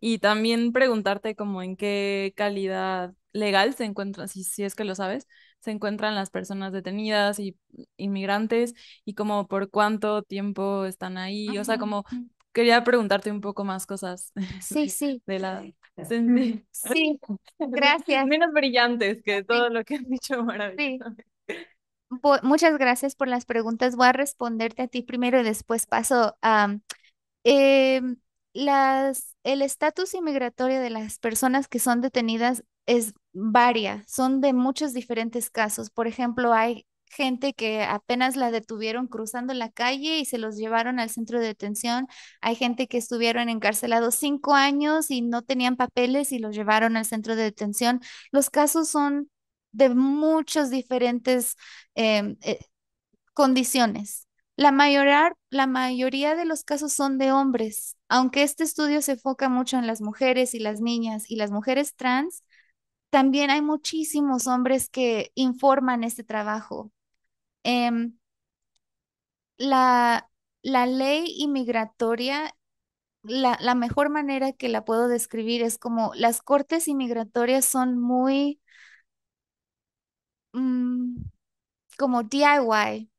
Y también preguntarte como en qué calidad legal se encuentra, si, si es que lo sabes, se encuentran las personas detenidas y inmigrantes y como por cuánto tiempo están ahí. O sea, como mm. quería preguntarte un poco más cosas. Sí, sí. De la... Sí, gracias. Menos brillantes que todo lo que has dicho maravilloso. Muchas gracias por las preguntas. Voy a responderte a ti primero y después paso a... Em, las, el estatus inmigratorio de las personas que son detenidas es varia, son de muchos diferentes casos. Por ejemplo, hay gente que apenas la detuvieron cruzando la calle y se los llevaron al centro de detención. Hay gente que estuvieron encarcelados cinco años y no tenían papeles y los llevaron al centro de detención. Los casos son de muchas diferentes em, eh, condiciones. La mayoría, la mayoría de los casos son de hombres, aunque este estudio se enfoca mucho en las mujeres y las niñas y las mujeres trans, también hay muchísimos hombres que informan este trabajo. Em, la, la ley inmigratoria, la, mejor manera que la puedo describir es como las cortes inmigratorias son muy mm, como DIY,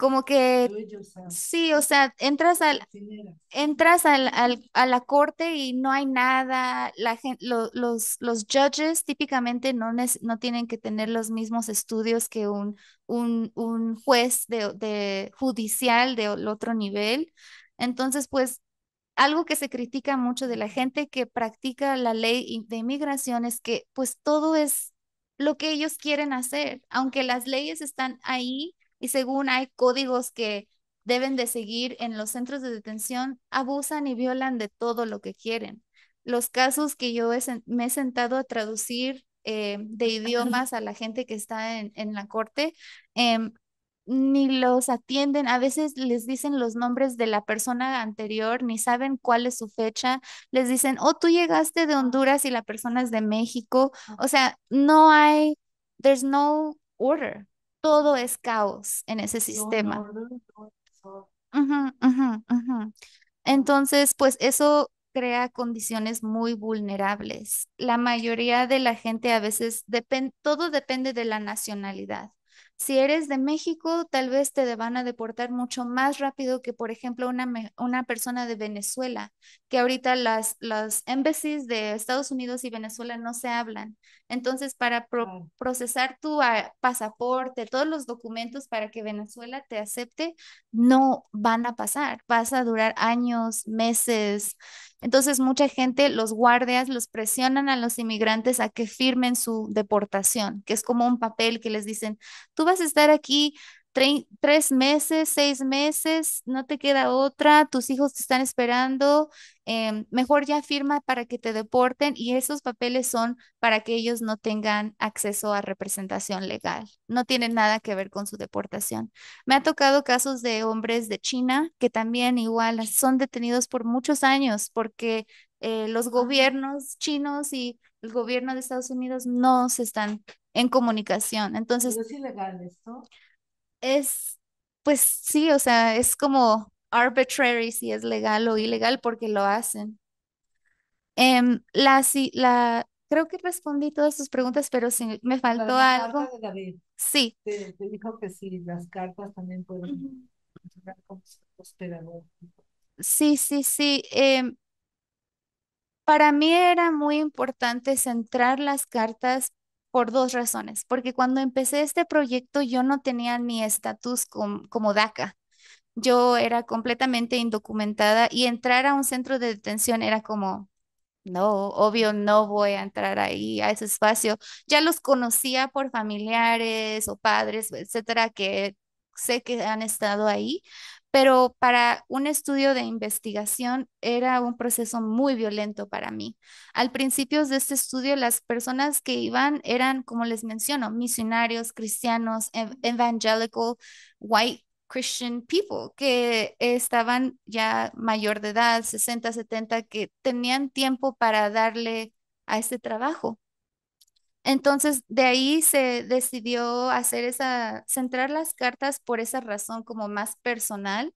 como que sí, o sea, entras al entras al, a la corte y no hay nada, la los, los judges típicamente no, no tienen que tener los mismos estudios que un, un, un juez de, judicial de otro nivel. Entonces, pues algo que se critica mucho de la gente que practica la ley de inmigración es que pues todo es lo que ellos quieren hacer, aunque las leyes están ahí y según hay códigos que deben de seguir en los centros de detención, abusan y violan de todo lo que quieren. Los casos que yo me he sentado a traducir eh, de ah, idiomas a la gente que está en, la corte, em, ni los atienden, a veces les dicen los nombres de la persona anterior, ni saben cuál es su fecha, les dicen, oh, tú llegaste de Honduras y la persona es de México, ah. o sea, no hay, there's no order, todo es caos en ese sistema. Entonces, pues eso crea condiciones muy vulnerables. La mayoría de la gente a veces, depende. todo depende de la nacionalidad. Si eres de México, tal vez te van a deportar mucho más rápido que, por ejemplo, una, una persona de Venezuela, que ahorita las, las embassies de Estados Unidos y Venezuela no se hablan. Entonces, para procesar tu ah, pasaporte, todos los documentos para que Venezuela te acepte, no van a pasar. Vas a durar años, meses, entonces, mucha gente, los guardias, los presionan a los inmigrantes a que firmen su deportación, que es como un papel que les dicen, tú vas a estar aquí tres meses, seis meses, no te queda otra, tus hijos te están esperando, em, mejor ya firma para que te deporten y esos papeles son para que ellos no tengan acceso a representación legal. No tienen nada que ver con su deportación. Me ha tocado casos de hombres de China que también igual son detenidos por muchos años porque eh, los ah. gobiernos chinos y el gobierno de Estados Unidos no se están en comunicación. Entonces, es ilegal esto es, pues sí, o sea, es como arbitrary si es legal o ilegal porque lo hacen. Em, la, la, creo que respondí todas sus preguntas, pero si me faltó algo. Sí. Te, dijo que sí, las cartas también pueden funcionar como pedagógicos. Sí, sí, sí. Em, para mí era muy importante centrar las cartas por dos razones, porque cuando empecé este proyecto yo no tenía ni estatus como DACA. Yo era completamente indocumentada y entrar a un centro de detención era como, no, obvio, no voy a entrar ahí, a ese espacio. Ya los conocía por familiares o padres, etcétera, que sé que han estado ahí, pero para un estudio de investigación era un proceso muy violento para mí. Al principio de este estudio, las personas que iban eran, como les menciono, misionarios, cristianos, evangelical, white Christian people que estaban ya mayor de edad, 60, 70, que tenían tiempo para darle a este trabajo. Entonces, de ahí se decidió hacer esa, centrar las cartas por esa razón como más personal.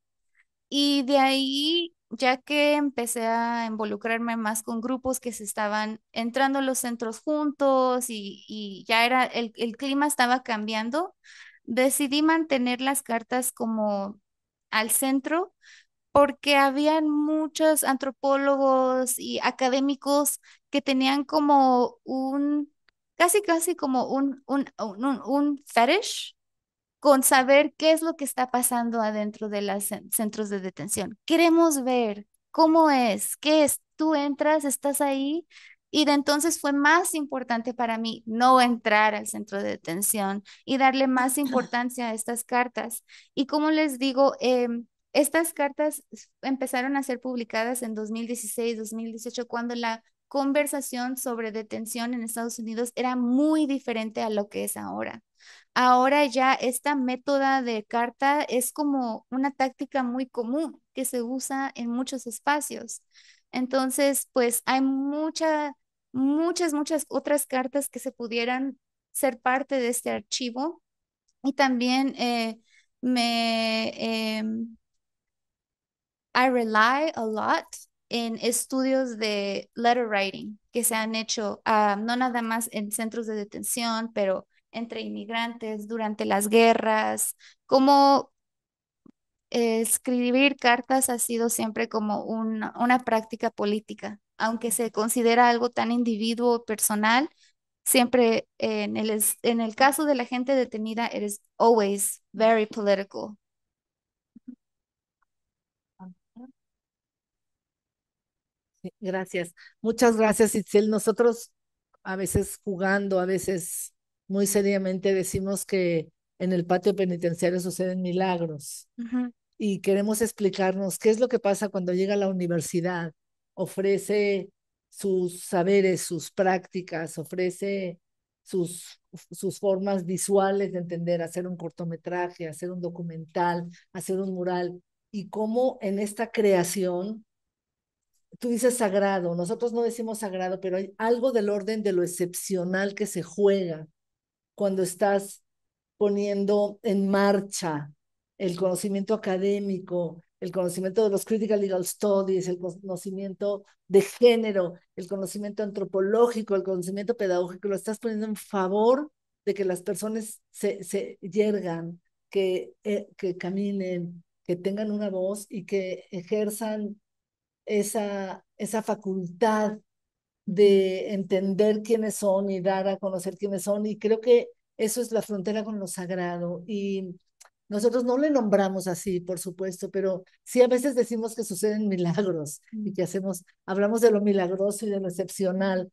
Y de ahí, ya que empecé a involucrarme más con grupos que se estaban entrando los centros juntos y, ya era, el, el clima estaba cambiando, decidí mantener las cartas como al centro porque habían muchos antropólogos y académicos que tenían como un casi, casi como un, un, un, un fetish con saber qué es lo que está pasando adentro de los centros de detención. Queremos ver cómo es, qué es. Tú entras, estás ahí, y de entonces fue más importante para mí no entrar al centro de detención y darle más importancia a estas cartas. Y como les digo, em, estas cartas empezaron a ser publicadas en 2016, 2018, cuando la conversación sobre detención en Estados Unidos era muy diferente a lo que es ahora. Ahora ya esta métoda de carta es como una táctica muy común que se usa en muchos espacios. Entonces, pues hay mucha, muchas, muchas otras cartas que se pudieran ser parte de este archivo. Y también eh, me... Em, I rely a lot en estudios de letter writing que se han hecho, ah, no nada más en centros de detención, pero entre inmigrantes durante las guerras, cómo escribir cartas ha sido siempre como una, práctica política, aunque se considera algo tan individuo, personal, siempre en el, en el caso de la gente detenida, eres always very political. Gracias. Muchas gracias, Itzel. Nosotros a veces jugando, a veces muy seriamente decimos que en el patio penitenciario suceden milagros y queremos explicarnos qué es lo que pasa cuando llega a la universidad, ofrece sus saberes, sus prácticas, ofrece sus, sus formas visuales de entender, hacer un cortometraje, hacer un documental, hacer un mural, y cómo en esta creación tú dices sagrado, nosotros no decimos sagrado, pero hay algo del orden de lo excepcional que se juega cuando estás poniendo en marcha el conocimiento académico, el conocimiento de los critical legal studies, el conocimiento de género, el conocimiento antropológico, el conocimiento pedagógico, lo estás poniendo en favor de que las personas se, se yergan, que, eh, que caminen, que tengan una voz y que ejerzan esa, esa facultad de entender quiénes son y dar a conocer quiénes son. Y creo que eso es la frontera con lo sagrado. Y nosotros no le nombramos así, por supuesto, pero sí a veces decimos que suceden milagros y que hacemos, hablamos de lo milagroso y de lo excepcional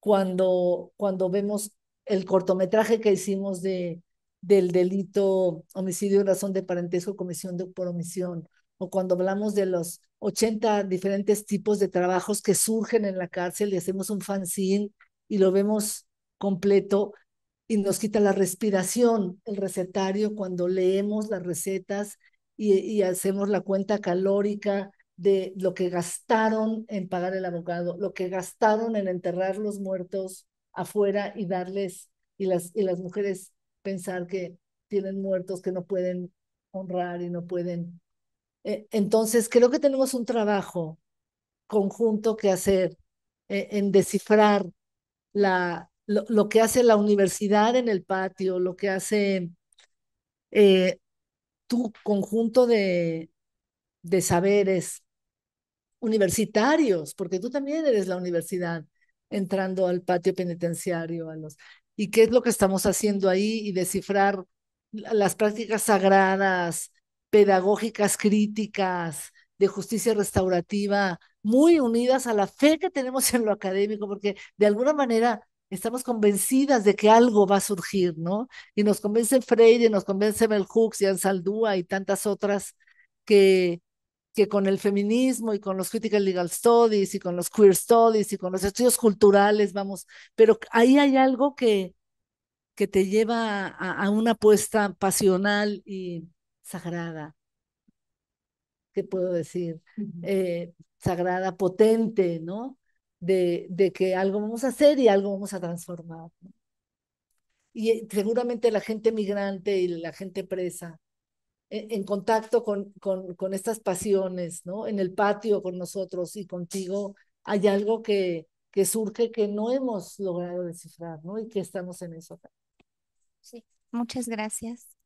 cuando, cuando vemos el cortometraje que hicimos de, del delito homicidio en razón de parentesco, comisión de, por omisión, o cuando hablamos de los 80 diferentes tipos de trabajos que surgen en la cárcel y hacemos un fanzine y lo vemos completo y nos quita la respiración, el recetario, cuando leemos las recetas y, hacemos la cuenta calórica de lo que gastaron en pagar el abogado, lo que gastaron en enterrar los muertos afuera y darles, y las, y las mujeres pensar que tienen muertos que no pueden honrar y no pueden eh, entonces, creo que tenemos un trabajo conjunto que hacer eh, en descifrar la, lo, que hace la universidad en el patio, lo que hace eh, tu conjunto de, de saberes universitarios, porque tú también eres la universidad entrando al patio penitenciario, a los, y qué es lo que estamos haciendo ahí y descifrar las prácticas sagradas, pedagógicas críticas, de justicia restaurativa, muy unidas a la fe que tenemos en lo académico, porque de alguna manera estamos convencidas de que algo va a surgir, ¿no? Y nos convence Freire, nos convence Mel Hooks y Ansaldúa y tantas otras que, que con el feminismo y con los critical legal studies y con los queer studies y con los estudios culturales, vamos, pero ahí hay algo que, que te lleva a, a una apuesta pasional y, sagrada, ¿qué puedo decir? Eh, sagrada, potente, ¿no? De, de, que algo vamos a hacer y algo vamos a transformar. Y eh, seguramente la gente migrante y la gente presa, e, en, contacto con, con, estas pasiones, ¿no? En el patio con nosotros y contigo, hay algo que, que surge que no hemos logrado descifrar, ¿no? Y que estamos en eso. Sí, muchas gracias.